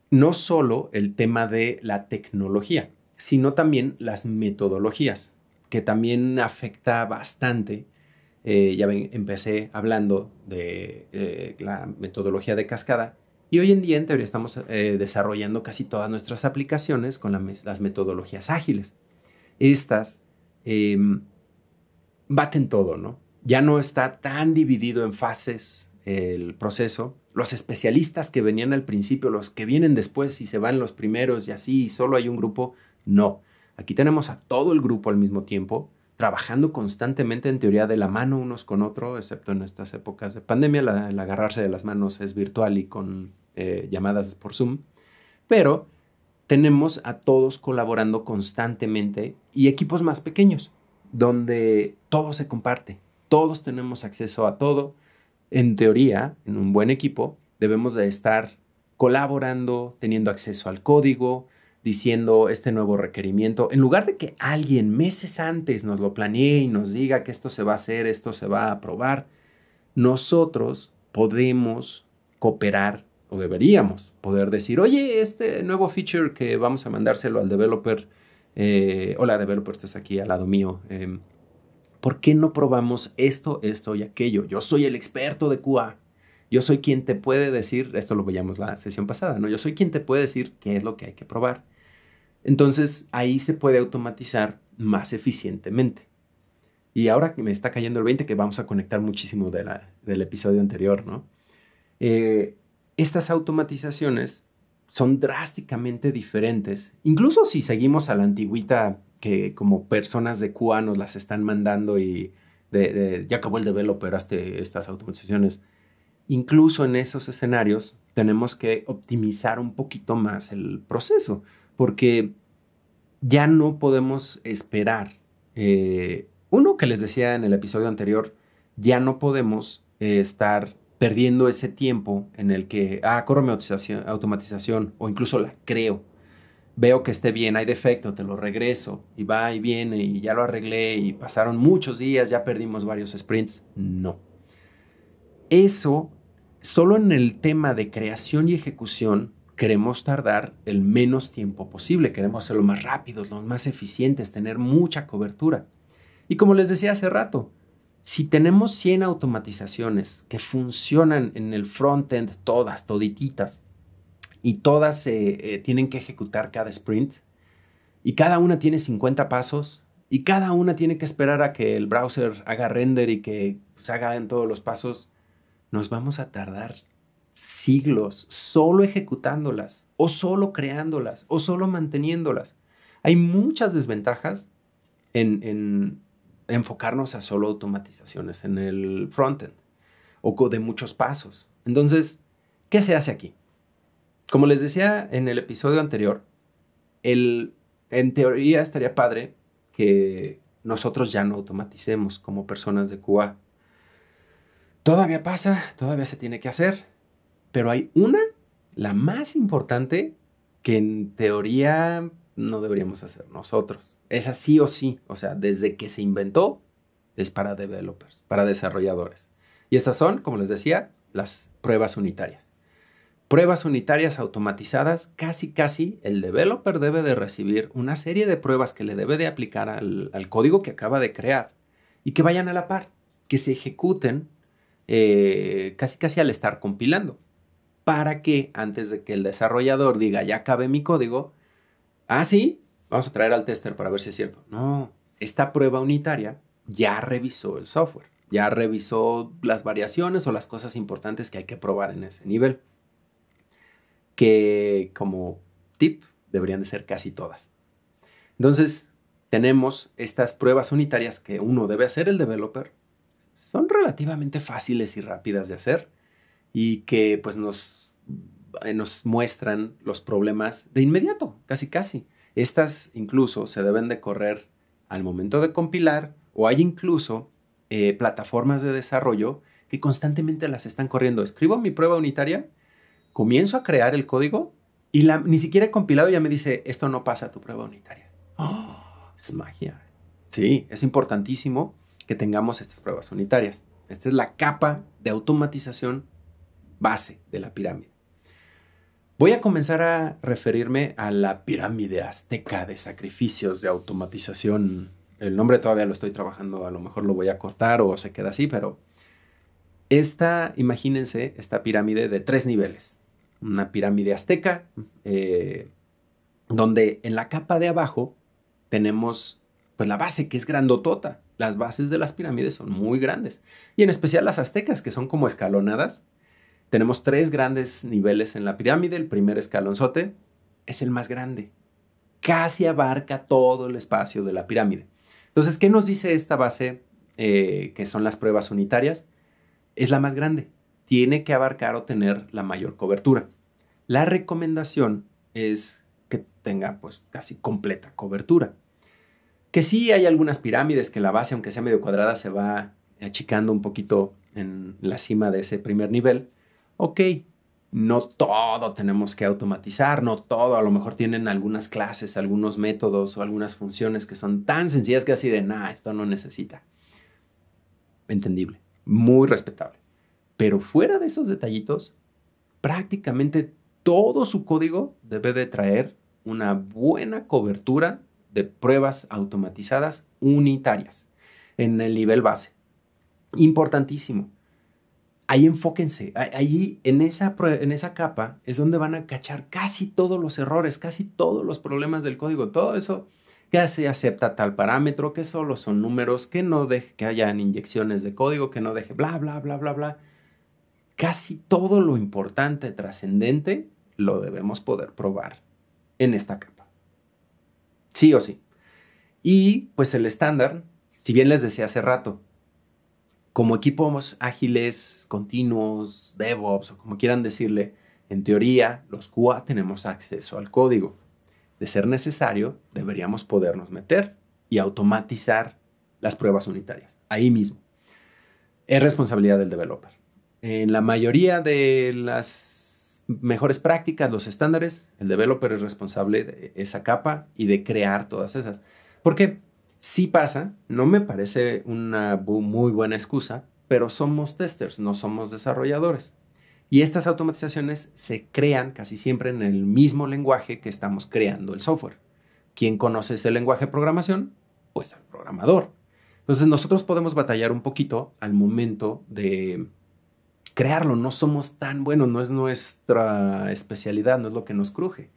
[SPEAKER 1] No solo el tema de la tecnología, sino también las metodologías que también afecta bastante. Eh, ya empecé hablando de eh, la metodología de cascada y hoy en día en teoría estamos eh, desarrollando casi todas nuestras aplicaciones con las metodologías ágiles. Estas em, baten todo, ¿no? Ya no está tan dividido en fases el proceso. Los especialistas que venían al principio, los que vienen después y se van los primeros y así, solo hay un grupo, no Aquí tenemos a todo el grupo al mismo tiempo, trabajando constantemente en teoría de la mano unos con otros, excepto en estas épocas de pandemia, el agarrarse de las manos es virtual y con eh, llamadas por Zoom, pero tenemos a todos colaborando constantemente y equipos más pequeños, donde todo se comparte, todos tenemos acceso a todo. En teoría, en un buen equipo, debemos de estar colaborando, teniendo acceso al código, diciendo este nuevo requerimiento, en lugar de que alguien meses antes nos lo planee y nos diga que esto se va a hacer, esto se va a aprobar, nosotros podemos cooperar o deberíamos poder decir, oye, este nuevo feature que vamos a mandárselo al developer, eh, hola developer, estás aquí al lado mío, em, ¿por qué no probamos esto, esto y aquello? Yo soy el experto de QA. Yo soy quien te puede decir, esto lo veíamos la sesión pasada, ¿no? Yo soy quien te puede decir qué es lo que hay que probar. Entonces ahí se puede automatizar más eficientemente. Y ahora que me está cayendo el 20, que vamos a conectar muchísimo del episodio anterior, ¿no? Eh, estas automatizaciones son drásticamente diferentes, incluso si seguimos a la antigüita que como personas de Cuba nos las están mandando y ya acabó el developer, operaste estas automatizaciones. Incluso en esos escenarios tenemos que optimizar un poquito más el proceso porque ya no podemos esperar. Eh, uno que les decía en el episodio anterior, ya no podemos eh, estar perdiendo ese tiempo en el que, ah, corro mi automatización o incluso la creo. Veo que esté bien, hay defecto, te lo regreso y va y viene y ya lo arreglé y pasaron muchos días, ya perdimos varios sprints. No. Eso, solo en el tema de creación y ejecución, queremos tardar el menos tiempo posible, queremos ser hacerlo más rápidos, los más eficientes, tener mucha cobertura. Y como les decía hace rato, si tenemos 100 automatizaciones que funcionan en el frontend todas, todititas, y todas eh, tienen que ejecutar cada sprint, y cada una tiene 50 pasos, y cada una tiene que esperar a que el browser haga render y que se haga hagan todos los pasos, nos vamos a tardar siglos solo ejecutándolas o solo creándolas o solo manteniéndolas. Hay muchas desventajas en, enfocarnos a solo automatizaciones en el frontend o de muchos pasos. Entonces, ¿qué se hace aquí? Como les decía en el episodio anterior, en teoría estaría padre que nosotros ya no automaticemos como personas de QA. Todavía pasa, todavía se tiene que hacer, pero hay una, la más importante, que en teoría no deberíamos hacer nosotros. Es así o sí. O sea, desde que se inventó, es para developers, para desarrolladores. Y estas son, como les decía, las pruebas unitarias. Pruebas unitarias automatizadas, casi casi el developer debe de recibir una serie de pruebas que le debe de aplicar al, código que acaba de crear y que vayan a la par, que se ejecuten eh, casi casi al estar compilando para que antes de que el desarrollador diga, ya cabe mi código, ah, sí, vamos a traer al tester para ver si es cierto. No, esta prueba unitaria ya revisó el software, ya revisó las variaciones o las cosas importantes que hay que probar en ese nivel, que como tip deberían de ser casi todas. Entonces, tenemos estas pruebas unitarias que uno debe hacer el developer, son relativamente fáciles y rápidas de hacer y que pues nos eh, nos muestran los problemas de inmediato, casi casi. Estas incluso se deben de correr al momento de compilar o hay incluso eh, plataformas de desarrollo que constantemente las están corriendo. Escribo mi prueba unitaria, comienzo a crear el código y ni siquiera he compilado ya me dice, esto no pasa a tu prueba unitaria. Oh, es magia. Sí, es importantísimo que tengamos estas pruebas unitarias. Esta es la capa de automatización base de la pirámide. Voy a comenzar a referirme a la pirámide azteca de sacrificios de automatización. El nombre todavía lo estoy trabajando, a lo mejor lo voy a cortar o se queda así, pero esta, imagínense, esta pirámide de tres niveles. Una pirámide azteca, eh, donde en la capa de abajo tenemos pues la base que es grandotota. Las bases de las pirámides son muy grandes y en especial las aztecas que son como escalonadas tenemos tres grandes niveles en la pirámide. El primer escalonzote es el más grande. Casi abarca todo el espacio de la pirámide. Entonces, ¿qué nos dice esta base eh, que son las pruebas unitarias? Es la más grande. Tiene que abarcar o tener la mayor cobertura. La recomendación es que tenga pues casi completa cobertura. Que sí hay algunas pirámides que la base, aunque sea medio cuadrada, se va achicando un poquito en la cima de ese primer nivel, ok, no todo tenemos que automatizar, no todo, a lo mejor tienen algunas clases, algunos métodos o algunas funciones que son tan sencillas que así de, nada, esto no necesita. Entendible, muy respetable. Pero fuera de esos detallitos, prácticamente todo su código debe de traer una buena cobertura de pruebas automatizadas unitarias en el nivel base. Importantísimo ahí enfóquense, ahí en esa, en esa capa es donde van a cachar casi todos los errores, casi todos los problemas del código, todo eso que se acepta tal parámetro, que solo son números, que no deje que hayan inyecciones de código, que no deje bla, bla, bla, bla, bla. Casi todo lo importante, trascendente, lo debemos poder probar en esta capa. Sí o sí. Y pues el estándar, si bien les decía hace rato, como equipos ágiles, continuos, DevOps o como quieran decirle, en teoría los QA tenemos acceso al código. De ser necesario, deberíamos podernos meter y automatizar las pruebas unitarias, ahí mismo. Es responsabilidad del developer. En la mayoría de las mejores prácticas, los estándares, el developer es responsable de esa capa y de crear todas esas. ¿Por qué? Si pasa, no me parece una muy buena excusa, pero somos testers, no somos desarrolladores. Y estas automatizaciones se crean casi siempre en el mismo lenguaje que estamos creando el software. ¿Quién conoce ese lenguaje de programación? Pues el programador. Entonces nosotros podemos batallar un poquito al momento de crearlo. No somos tan buenos, no es nuestra especialidad, no es lo que nos cruje.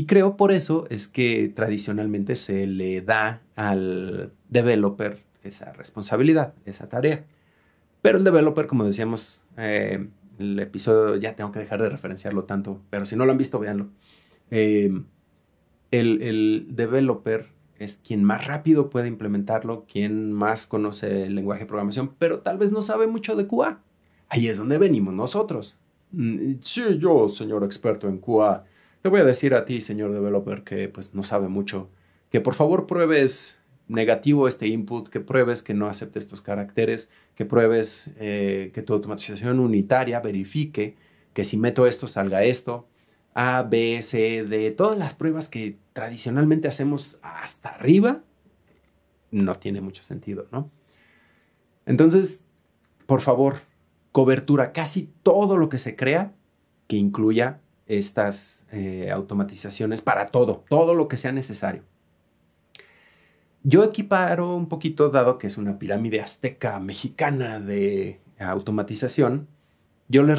[SPEAKER 1] Y creo por eso es que tradicionalmente se le da al developer esa responsabilidad, esa tarea. Pero el developer, como decíamos, eh, el episodio ya tengo que dejar de referenciarlo tanto, pero si no lo han visto, véanlo. Eh, el, el developer es quien más rápido puede implementarlo, quien más conoce el lenguaje de programación, pero tal vez no sabe mucho de QA. Ahí es donde venimos nosotros. Mm, sí, yo, señor experto en QA, te voy a decir a ti, señor developer, que pues no sabe mucho, que por favor pruebes negativo este input, que pruebes que no acepte estos caracteres, que pruebes eh, que tu automatización unitaria verifique que si meto esto salga esto, A, B, C, D, todas las pruebas que tradicionalmente hacemos hasta arriba, no tiene mucho sentido, ¿no? Entonces, por favor, cobertura casi todo lo que se crea que incluya estas eh, automatizaciones para todo, todo lo que sea necesario. Yo equiparo un poquito, dado que es una pirámide azteca mexicana de automatización, yo, les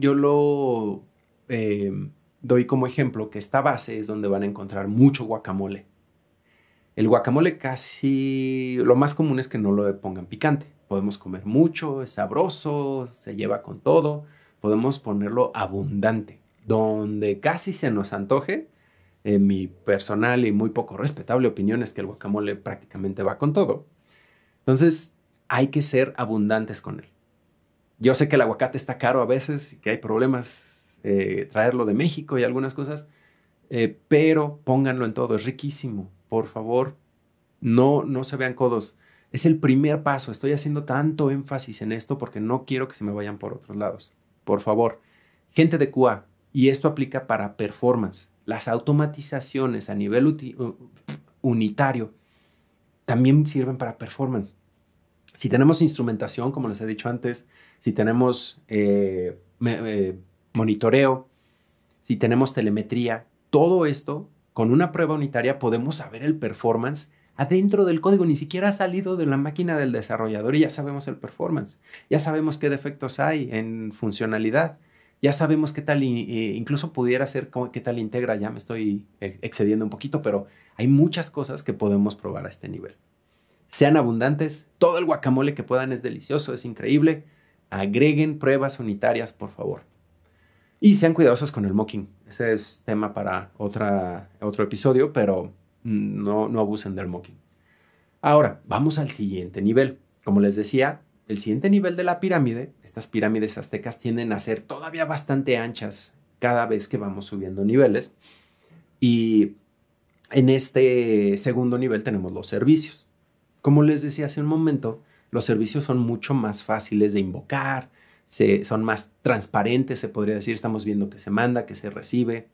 [SPEAKER 1] yo lo em, doy como ejemplo que esta base es donde van a encontrar mucho guacamole. El guacamole casi, lo más común es que no lo pongan picante. Podemos comer mucho, es sabroso, se lleva con todo. Podemos ponerlo abundante donde casi se nos antoje, en mi personal y muy poco respetable opinión es que el guacamole prácticamente va con todo. Entonces, hay que ser abundantes con él. Yo sé que el aguacate está caro a veces y que hay problemas eh, traerlo de México y algunas cosas, eh, pero pónganlo en todo, es riquísimo. Por favor, no, no se vean codos. Es el primer paso. Estoy haciendo tanto énfasis en esto porque no quiero que se me vayan por otros lados. Por favor, gente de Cuba, y esto aplica para performance. Las automatizaciones a nivel unitario también sirven para performance. Si tenemos instrumentación, como les he dicho antes, si tenemos eh, eh, monitoreo, si tenemos telemetría, todo esto con una prueba unitaria podemos saber el performance adentro del código, ni siquiera ha salido de la máquina del desarrollador y ya sabemos el performance, ya sabemos qué defectos hay en funcionalidad, ya sabemos qué tal, eh, incluso pudiera ser qué tal integra, ya me estoy excediendo un poquito, pero hay muchas cosas que podemos probar a este nivel. Sean abundantes, todo el guacamole que puedan es delicioso, es increíble. Agreguen pruebas unitarias, por favor. Y sean cuidadosos con el mocking. Ese es tema para otra, otro episodio, pero no, no abusen del mocking. Ahora, vamos al siguiente nivel. Como les decía, el siguiente nivel de la pirámide, estas pirámides aztecas tienden a ser todavía bastante anchas cada vez que vamos subiendo niveles. Y en este segundo nivel tenemos los servicios. Como les decía hace un momento, los servicios son mucho más fáciles de invocar, se, son más transparentes, se podría decir, estamos viendo que se manda, que se recibe,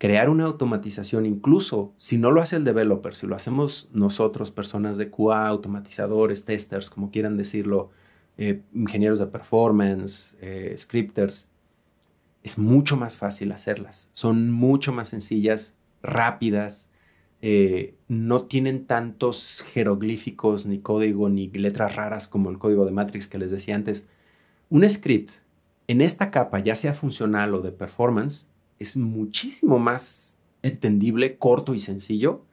[SPEAKER 1] crear una automatización, incluso si no lo hace el developer, si lo hacemos nosotros, personas de QA, automatizadores, testers, como quieran decirlo, eh, ingenieros de performance, eh, scripters, es mucho más fácil hacerlas. Son mucho más sencillas, rápidas, eh, no tienen tantos jeroglíficos, ni código, ni letras raras como el código de Matrix que les decía antes. Un script en esta capa, ya sea funcional o de performance, es muchísimo más eh. entendible, corto y sencillo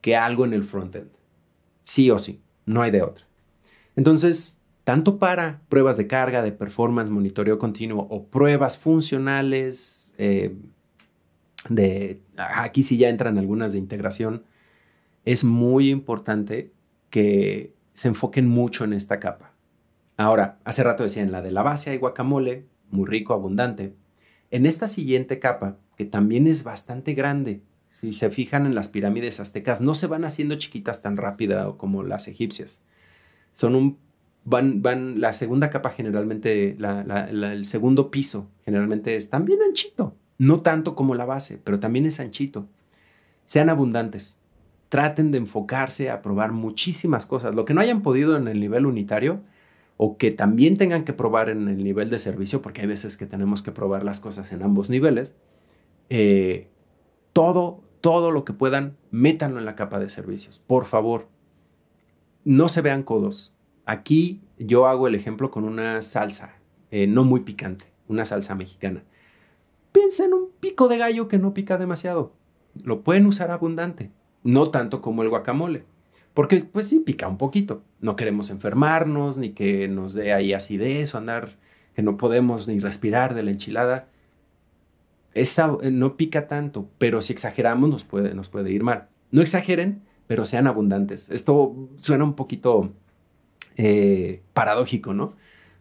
[SPEAKER 1] que algo en el frontend. Sí o sí, no hay de otra. Entonces, tanto para pruebas de carga, de performance, monitoreo continuo o pruebas funcionales, eh, de, aquí sí ya entran algunas de integración, es muy importante que se enfoquen mucho en esta capa. Ahora, hace rato decía en la de la base hay guacamole, muy rico, abundante, en esta siguiente capa, que también es bastante grande, si se fijan en las pirámides aztecas, no se van haciendo chiquitas tan rápida como las egipcias. Son un, van, van, la segunda capa generalmente, el segundo piso generalmente es también anchito, no tanto como la base, pero también es anchito. Sean abundantes, traten de enfocarse a probar muchísimas cosas. Lo que no hayan podido en el nivel unitario, o que también tengan que probar en el nivel de servicio, porque hay veces que tenemos que probar las cosas en ambos niveles, eh, todo, todo lo que puedan, métanlo en la capa de servicios. Por favor, no se vean codos. Aquí yo hago el ejemplo con una salsa, eh, no muy picante, una salsa mexicana. Piensen en un pico de gallo que no pica demasiado. Lo pueden usar abundante, no tanto como el guacamole. Porque pues sí pica un poquito. No queremos enfermarnos, ni que nos dé ahí acidez o andar que no podemos ni respirar de la enchilada. Esa eh, no pica tanto, pero si exageramos nos puede, nos puede ir mal. No exageren, pero sean abundantes. Esto suena un poquito eh, paradójico, ¿no?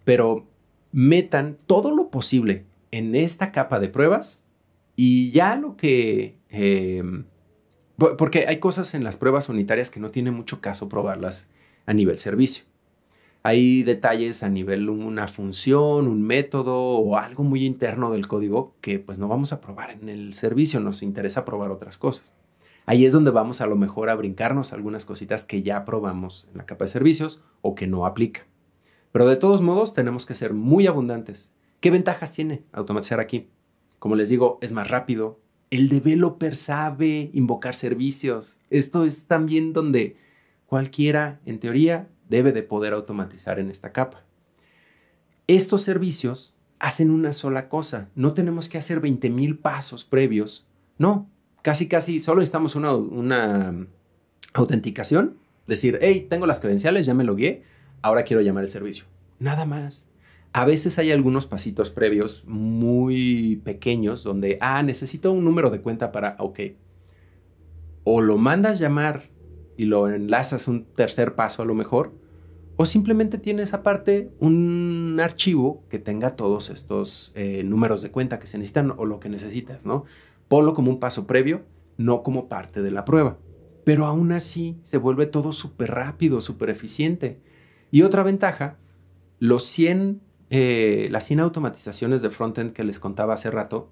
[SPEAKER 1] Pero metan todo lo posible en esta capa de pruebas y ya lo que em, porque hay cosas en las pruebas unitarias que no tiene mucho caso probarlas a nivel servicio. Hay detalles a nivel una función, un método o algo muy interno del código que pues no vamos a probar en el servicio, nos interesa probar otras cosas. Ahí es donde vamos a lo mejor a brincarnos algunas cositas que ya probamos en la capa de servicios o que no aplica. Pero de todos modos tenemos que ser muy abundantes. ¿Qué ventajas tiene automatizar aquí? Como les digo, es más rápido, el developer sabe invocar servicios. Esto es también donde cualquiera, en teoría, debe de poder automatizar en esta capa. Estos servicios hacen una sola cosa. No tenemos que hacer 20.000 pasos previos. No, casi, casi, solo necesitamos una, una autenticación. Decir, hey, tengo las credenciales, ya me logué, ahora quiero llamar el servicio. Nada más. A veces hay algunos pasitos previos muy pequeños donde, ah, necesito un número de cuenta para, ok. O lo mandas llamar y lo enlazas un tercer paso a lo mejor, o simplemente tienes aparte un archivo que tenga todos estos eh, números de cuenta que se necesitan o lo que necesitas, ¿no? Ponlo como un paso previo, no como parte de la prueba. Pero aún así se vuelve todo súper rápido, súper eficiente. Y otra ventaja, los 100 eh, las 100 automatizaciones de frontend que les contaba hace rato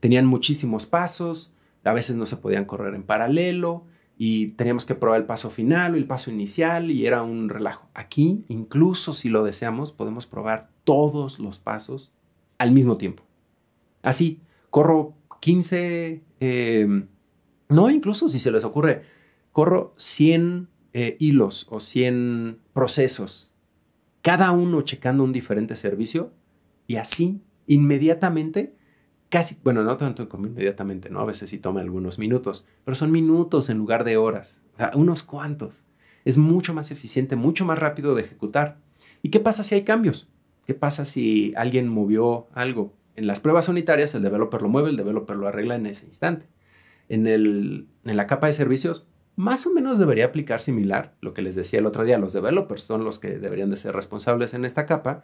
[SPEAKER 1] tenían muchísimos pasos, a veces no se podían correr en paralelo y teníamos que probar el paso final o el paso inicial y era un relajo. Aquí, incluso si lo deseamos, podemos probar todos los pasos al mismo tiempo. Así, corro 15, eh, no, incluso si se les ocurre, corro 100 eh, hilos o 100 procesos cada uno checando un diferente servicio y así, inmediatamente, casi, bueno, no tanto como inmediatamente, ¿no? A veces sí toma algunos minutos, pero son minutos en lugar de horas, unos cuantos. Es mucho más eficiente, mucho más rápido de ejecutar. ¿Y qué pasa si hay cambios? ¿Qué pasa si alguien movió algo? En las pruebas unitarias el developer lo mueve, el developer lo arregla en ese instante. En, en la capa de servicios, más o menos debería aplicar similar, lo que les decía el otro día, los developers son los que deberían de ser responsables en esta capa,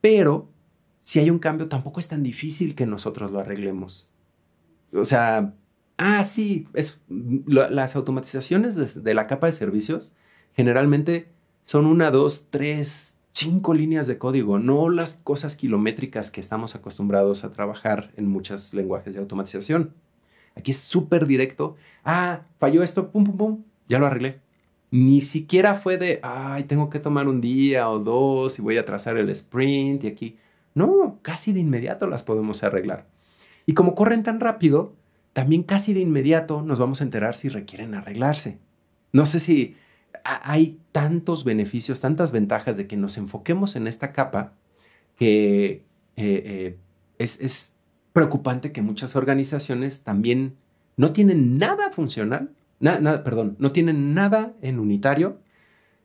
[SPEAKER 1] pero si hay un cambio tampoco es tan difícil que nosotros lo arreglemos. O sea, ah, sí, es, las automatizaciones de la capa de servicios generalmente son una, dos, tres, cinco líneas de código, no las cosas kilométricas que estamos acostumbrados a trabajar en muchos lenguajes de automatización. Aquí es súper directo. Ah, falló esto, pum, pum, pum, ya lo arreglé. Ni siquiera fue de, ay, tengo que tomar un día o dos y voy a trazar el sprint y aquí. No, casi de inmediato las podemos arreglar. Y como corren tan rápido, también casi de inmediato nos vamos a enterar si requieren arreglarse. No sé si hay tantos beneficios, tantas ventajas de que nos enfoquemos en esta capa que eh, eh, es, es preocupante que muchas organizaciones también no tienen nada funcional, nada, perdón, no tienen nada en unitario,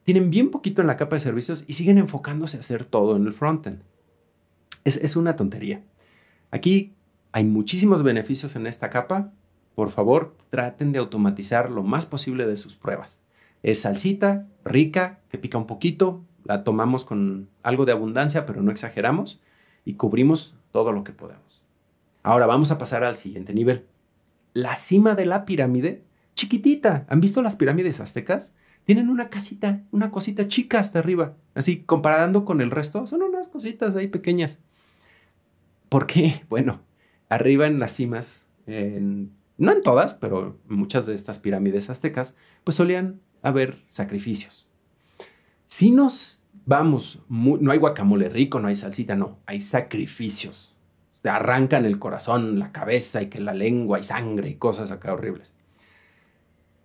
[SPEAKER 1] tienen bien poquito en la capa de servicios y siguen enfocándose a hacer todo en el frontend. Es, es una tontería. Aquí hay muchísimos beneficios en esta capa. Por favor, traten de automatizar lo más posible de sus pruebas. Es salsita, rica, que pica un poquito, la tomamos con algo de abundancia, pero no exageramos y cubrimos todo lo que podemos. Ahora vamos a pasar al siguiente nivel. La cima de la pirámide, chiquitita. ¿Han visto las pirámides aztecas? Tienen una casita, una cosita chica hasta arriba. Así, comparando con el resto, son unas cositas ahí pequeñas. Porque, Bueno, arriba en las cimas, no en todas, pero en muchas de estas pirámides aztecas, pues solían haber sacrificios. Si nos vamos, no hay guacamole rico, no hay salsita, no, hay sacrificios arrancan el corazón, la cabeza y que la lengua y sangre y cosas acá horribles.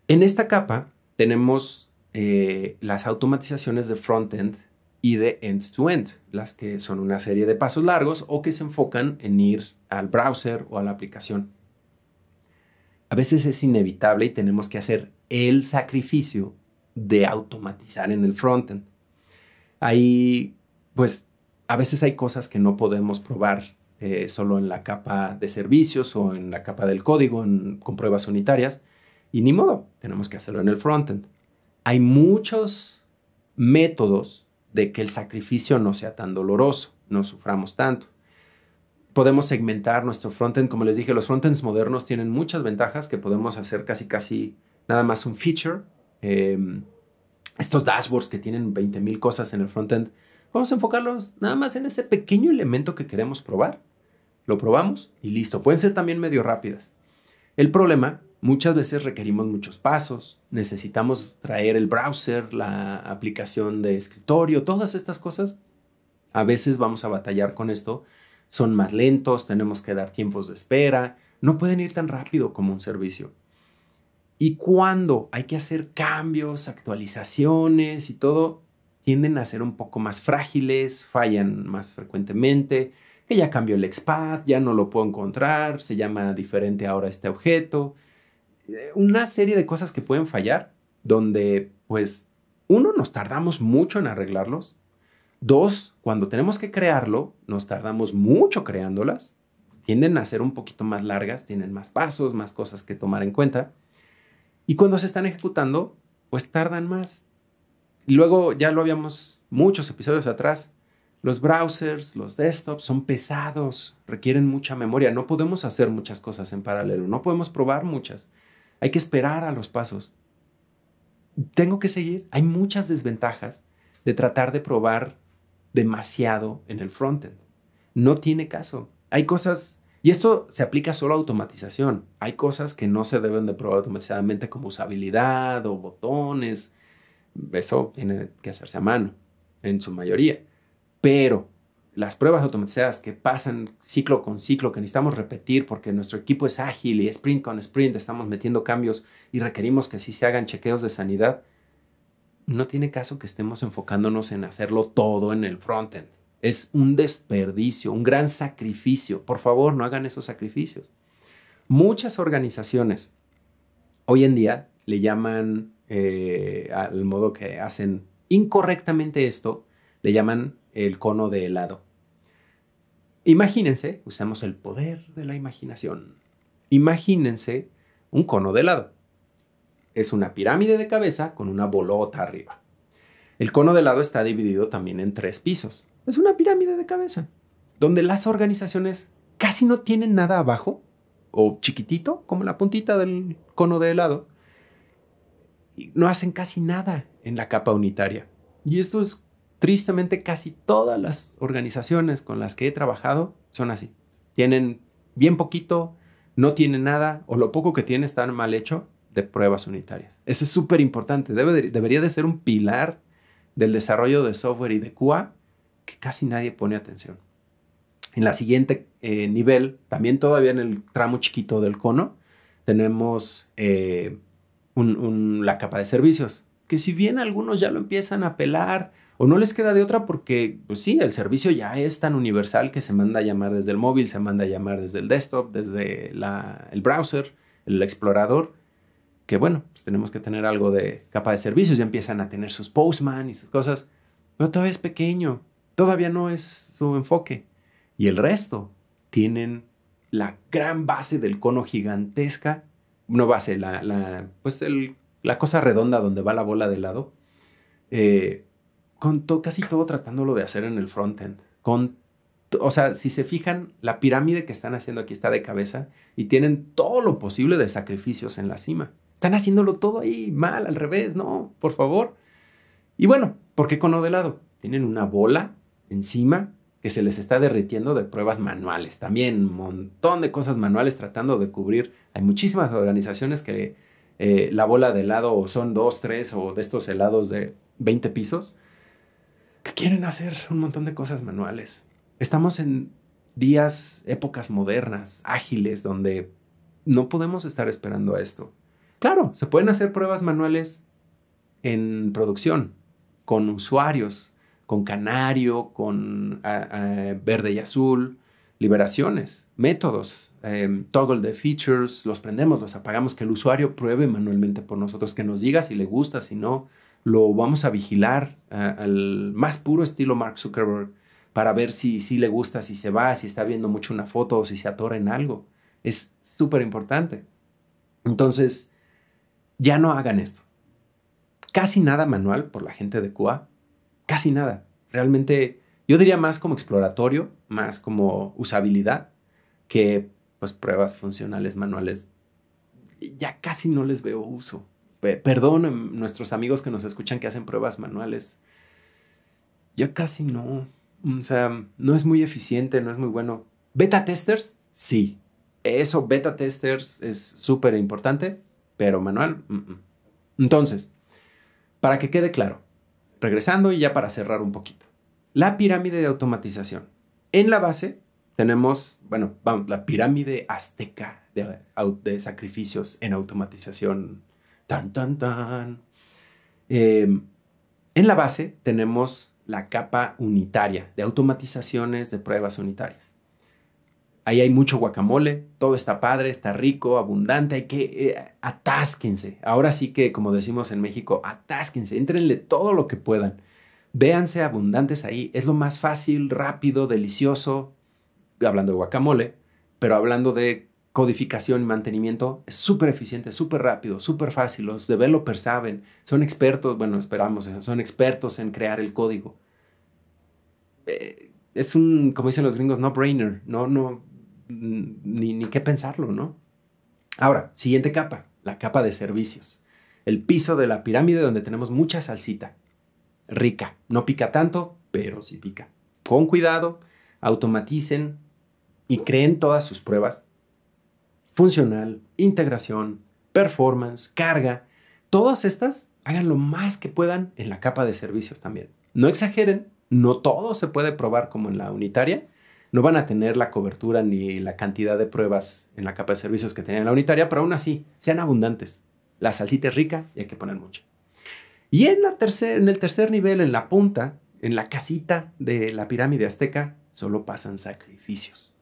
[SPEAKER 1] En esta capa tenemos eh, las automatizaciones de frontend y de end-to-end, -end, las que son una serie de pasos largos o que se enfocan en ir al browser o a la aplicación. A veces es inevitable y tenemos que hacer el sacrificio de automatizar en el frontend. Ahí, pues, a veces hay cosas que no podemos probar eh, solo en la capa de servicios o en la capa del código con pruebas unitarias. Y ni modo, tenemos que hacerlo en el frontend. Hay muchos métodos de que el sacrificio no sea tan doloroso, no suframos tanto. Podemos segmentar nuestro frontend, como les dije, los frontends modernos tienen muchas ventajas que podemos hacer casi casi nada más un feature. Em, estos dashboards que tienen 20.000 cosas en el frontend, vamos a enfocarlos nada más en ese pequeño elemento que queremos probar lo probamos y listo. Pueden ser también medio rápidas. El problema, muchas veces requerimos muchos pasos. Necesitamos traer el browser, la aplicación de escritorio, todas estas cosas. A veces vamos a batallar con esto. Son más lentos, tenemos que dar tiempos de espera. No pueden ir tan rápido como un servicio. Y cuando hay que hacer cambios, actualizaciones y todo, tienden a ser un poco más frágiles, fallan más frecuentemente que ya cambió el expat, ya no lo puedo encontrar, se llama diferente ahora este objeto. Eh, una serie de cosas que pueden fallar, donde pues uno, nos tardamos mucho en arreglarlos. Dos, cuando tenemos que crearlo, nos tardamos mucho creándolas. Tienden a ser un poquito más largas, tienen más pasos, más cosas que tomar en cuenta. Y cuando se están ejecutando, pues tardan más. Y luego, ya lo habíamos muchos episodios atrás, los browsers, los desktops son pesados, requieren mucha memoria, no podemos hacer muchas cosas en paralelo, no podemos probar muchas. Hay que esperar a los pasos. Tengo que seguir. Hay muchas desventajas de tratar de probar demasiado en el frontend. No tiene caso. Hay cosas, y esto se aplica solo a automatización. Hay cosas que no se deben de probar automatizadamente como usabilidad o botones. Eso tiene que hacerse a mano, en su mayoría pero las pruebas automatizadas que pasan ciclo con ciclo, que necesitamos repetir porque nuestro equipo es ágil y sprint con sprint, estamos metiendo cambios y requerimos que así se hagan chequeos de sanidad, no tiene caso que estemos enfocándonos en hacerlo todo en el frontend. Es un desperdicio, un gran sacrificio. Por favor, no hagan esos sacrificios. Muchas organizaciones hoy en día le llaman eh, al modo que hacen incorrectamente esto, le llaman el cono de helado. Imagínense, usamos el poder de la imaginación. Imagínense un cono de helado. Es una pirámide de cabeza con una bolota arriba. El cono de helado está dividido también en tres pisos. Es una pirámide de cabeza, donde las organizaciones casi no tienen nada abajo, o chiquitito, como la puntita del cono de helado, y no hacen casi nada en la capa unitaria. Y esto es tristemente casi todas las organizaciones con las que he trabajado son así. Tienen bien poquito, no tienen nada o lo poco que tienen está mal hecho de pruebas unitarias. Eso es súper importante. debería de ser un pilar del desarrollo de software y de QA que casi nadie pone atención. En la siguiente eh, nivel, también todavía en el tramo chiquito del cono, tenemos eh, la capa de servicios, que si bien algunos ya lo empiezan a pelar o no les queda de otra porque, pues sí, el servicio ya es tan universal que se manda a llamar desde el móvil, se manda a llamar desde el desktop, desde el browser, el explorador, que bueno, pues tenemos que tener algo de capa de servicios, ya empiezan a tener sus postman y sus cosas, pero todavía es pequeño, todavía no es su enfoque. Y el resto tienen la gran base del cono gigantesca, no base, la, pues la cosa redonda donde va la bola de lado, eh, con casi todo tratándolo de hacer en el frontend. Con o sea, si se fijan, la pirámide que están haciendo aquí está de cabeza y tienen todo lo posible de sacrificios en la cima. Están haciéndolo todo ahí mal, al revés, no, por favor. Y bueno, ¿por qué con lo de lado? Tienen una bola encima que se les está derritiendo de pruebas manuales. También un montón de cosas manuales tratando de cubrir. Hay muchísimas organizaciones que eh, la bola de helado son dos, tres o de estos helados de 20 pisos que quieren hacer un montón de cosas manuales. Estamos en días, épocas modernas, ágiles, donde no podemos estar esperando a esto. Claro, se pueden hacer pruebas manuales en producción, con usuarios, con canario, con verde y azul, liberaciones, métodos, em, toggle de features, los prendemos, los apagamos, que el usuario pruebe manualmente por nosotros, que nos diga si le gusta, si no, lo vamos a vigilar al más puro estilo Mark Zuckerberg para ver si, si le gusta, si se va, si está viendo mucho una foto o si se atora en algo. Es súper importante. Entonces, ya no hagan esto. Casi nada manual por la gente de Cuba. Casi nada. Realmente, yo diría más como exploratorio, más como usabilidad, que pues pruebas funcionales manuales. Ya casi no les veo uso. Perdón, em, nuestros amigos que nos escuchan que hacen pruebas manuales. Ya casi no. Mm, o sea, no es muy eficiente, no es muy bueno. ¿Beta testers? Sí. Eso, beta testers, es súper importante, pero manual. Entonces, para que quede claro, regresando y ya para cerrar un poquito. La pirámide de automatización. En la base tenemos, bueno, vamos, la pirámide azteca de, de sacrificios en automatización Tan, tan, tan. Eh, en la base tenemos la capa unitaria de automatizaciones de pruebas unitarias. Ahí hay mucho guacamole, todo está padre, está rico, abundante, hay que eh, atásquense. Ahora sí que, como decimos en México, atásquense, entrenle todo lo que puedan. Véanse abundantes ahí, es lo más fácil, rápido, delicioso, hablando de guacamole, pero hablando de codificación y mantenimiento es súper eficiente, súper rápido, súper fácil. Los developers saben, son expertos, bueno, esperamos eso, son expertos en crear el código. Eh, es un, como dicen los gringos, no-brainer, no, no, ni, ni qué pensarlo, ¿no? Ahora, siguiente capa, la capa de servicios. El piso de la pirámide donde tenemos mucha salsita. Rica, no pica tanto, pero sí pica. Con cuidado, automaticen y creen todas sus pruebas funcional, integración, performance, carga, todas estas hagan lo más que puedan en la capa de servicios también. No exageren, no todo se puede probar como en la unitaria. No van a tener la cobertura ni la cantidad de pruebas en la capa de servicios que tenían en la unitaria, pero aún así, sean abundantes. La salsita es rica y hay que poner mucha. Y en, en el tercer nivel, en la punta, en la casita de la pirámide azteca, solo pasan sacrificios.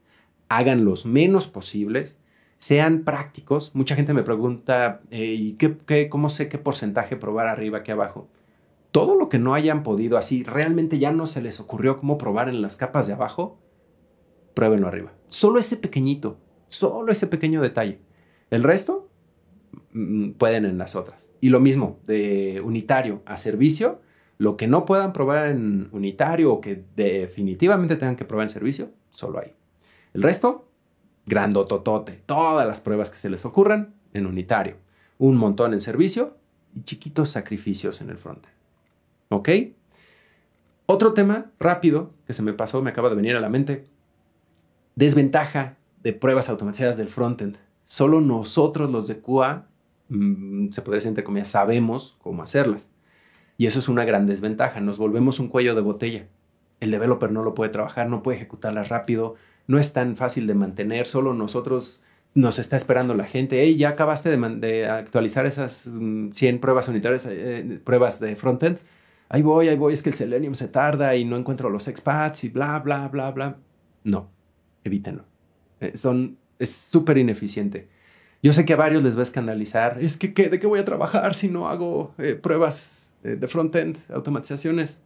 [SPEAKER 1] Hagan los menos posibles sean prácticos. Mucha gente me pregunta, eh, ¿y qué, cómo sé qué porcentaje probar arriba que abajo? Todo lo que no hayan podido, así realmente ya no se les ocurrió cómo probar en las capas de abajo, pruébenlo arriba. Solo ese pequeñito, solo ese pequeño detalle. El resto mm, pueden en las otras. Y lo mismo, de unitario a servicio, lo que no puedan probar en unitario o que definitivamente tengan que probar en servicio, solo ahí. El resto, grandototote, todas las pruebas que se les ocurran en unitario, un montón en servicio y chiquitos sacrificios en el frontend. ¿Ok? Otro tema rápido que se me pasó, me acaba de venir a la mente. Desventaja de pruebas automatizadas del frontend. Solo nosotros los de QA, mm, se podría decir entre comillas, sabemos cómo hacerlas. Y eso es una gran desventaja. Nos volvemos un cuello de botella. El developer no lo puede trabajar, no puede ejecutarlas rápido, no es tan fácil de mantener, solo nosotros nos está esperando la gente, hey, ya acabaste de, actualizar esas 100 mm, pruebas unitarias, eh, eh, pruebas de frontend, ahí voy, ahí voy, es que el Selenium se tarda y no encuentro los expats y bla, bla, bla, bla. No, evítenlo. Eh, son, es súper ineficiente. Yo sé que a varios les va a escandalizar, es que ¿de qué voy a trabajar si no hago pruebas de frontend, automatizaciones?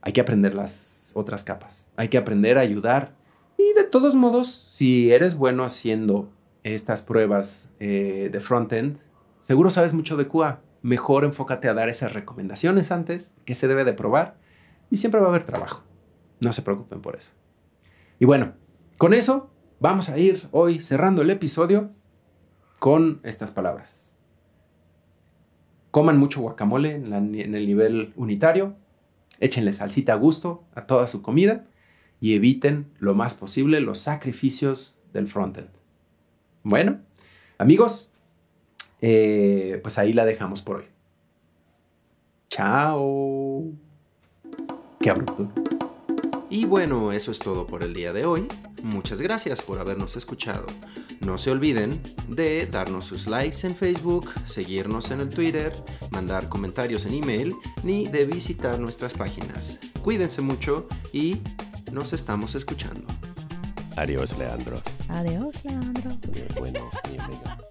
[SPEAKER 1] Hay que aprender las otras capas, hay que aprender a ayudar y de todos modos, si eres bueno haciendo estas pruebas eh, de de frontend, seguro sabes mucho de QA. Mejor enfócate a dar esas recomendaciones antes, que se debe de probar, y siempre va a haber trabajo. No se preocupen por eso. Y bueno, con eso vamos a ir hoy cerrando el episodio con estas palabras. Coman mucho guacamole en el nivel unitario, échenle salsita a gusto a toda su comida y eviten lo más posible los sacrificios del frontend. Bueno, amigos, eh, pues ahí la dejamos por hoy. Chao. Qué abrupto. Y bueno, eso es todo por el día de hoy. Muchas gracias por habernos escuchado. No se olviden de darnos sus likes en Facebook, seguirnos en el Twitter, mandar comentarios en email, ni de visitar nuestras páginas. Cuídense mucho y nos estamos escuchando. Adiós, Leandro. Adiós, Leandro. bueno, bienvenido.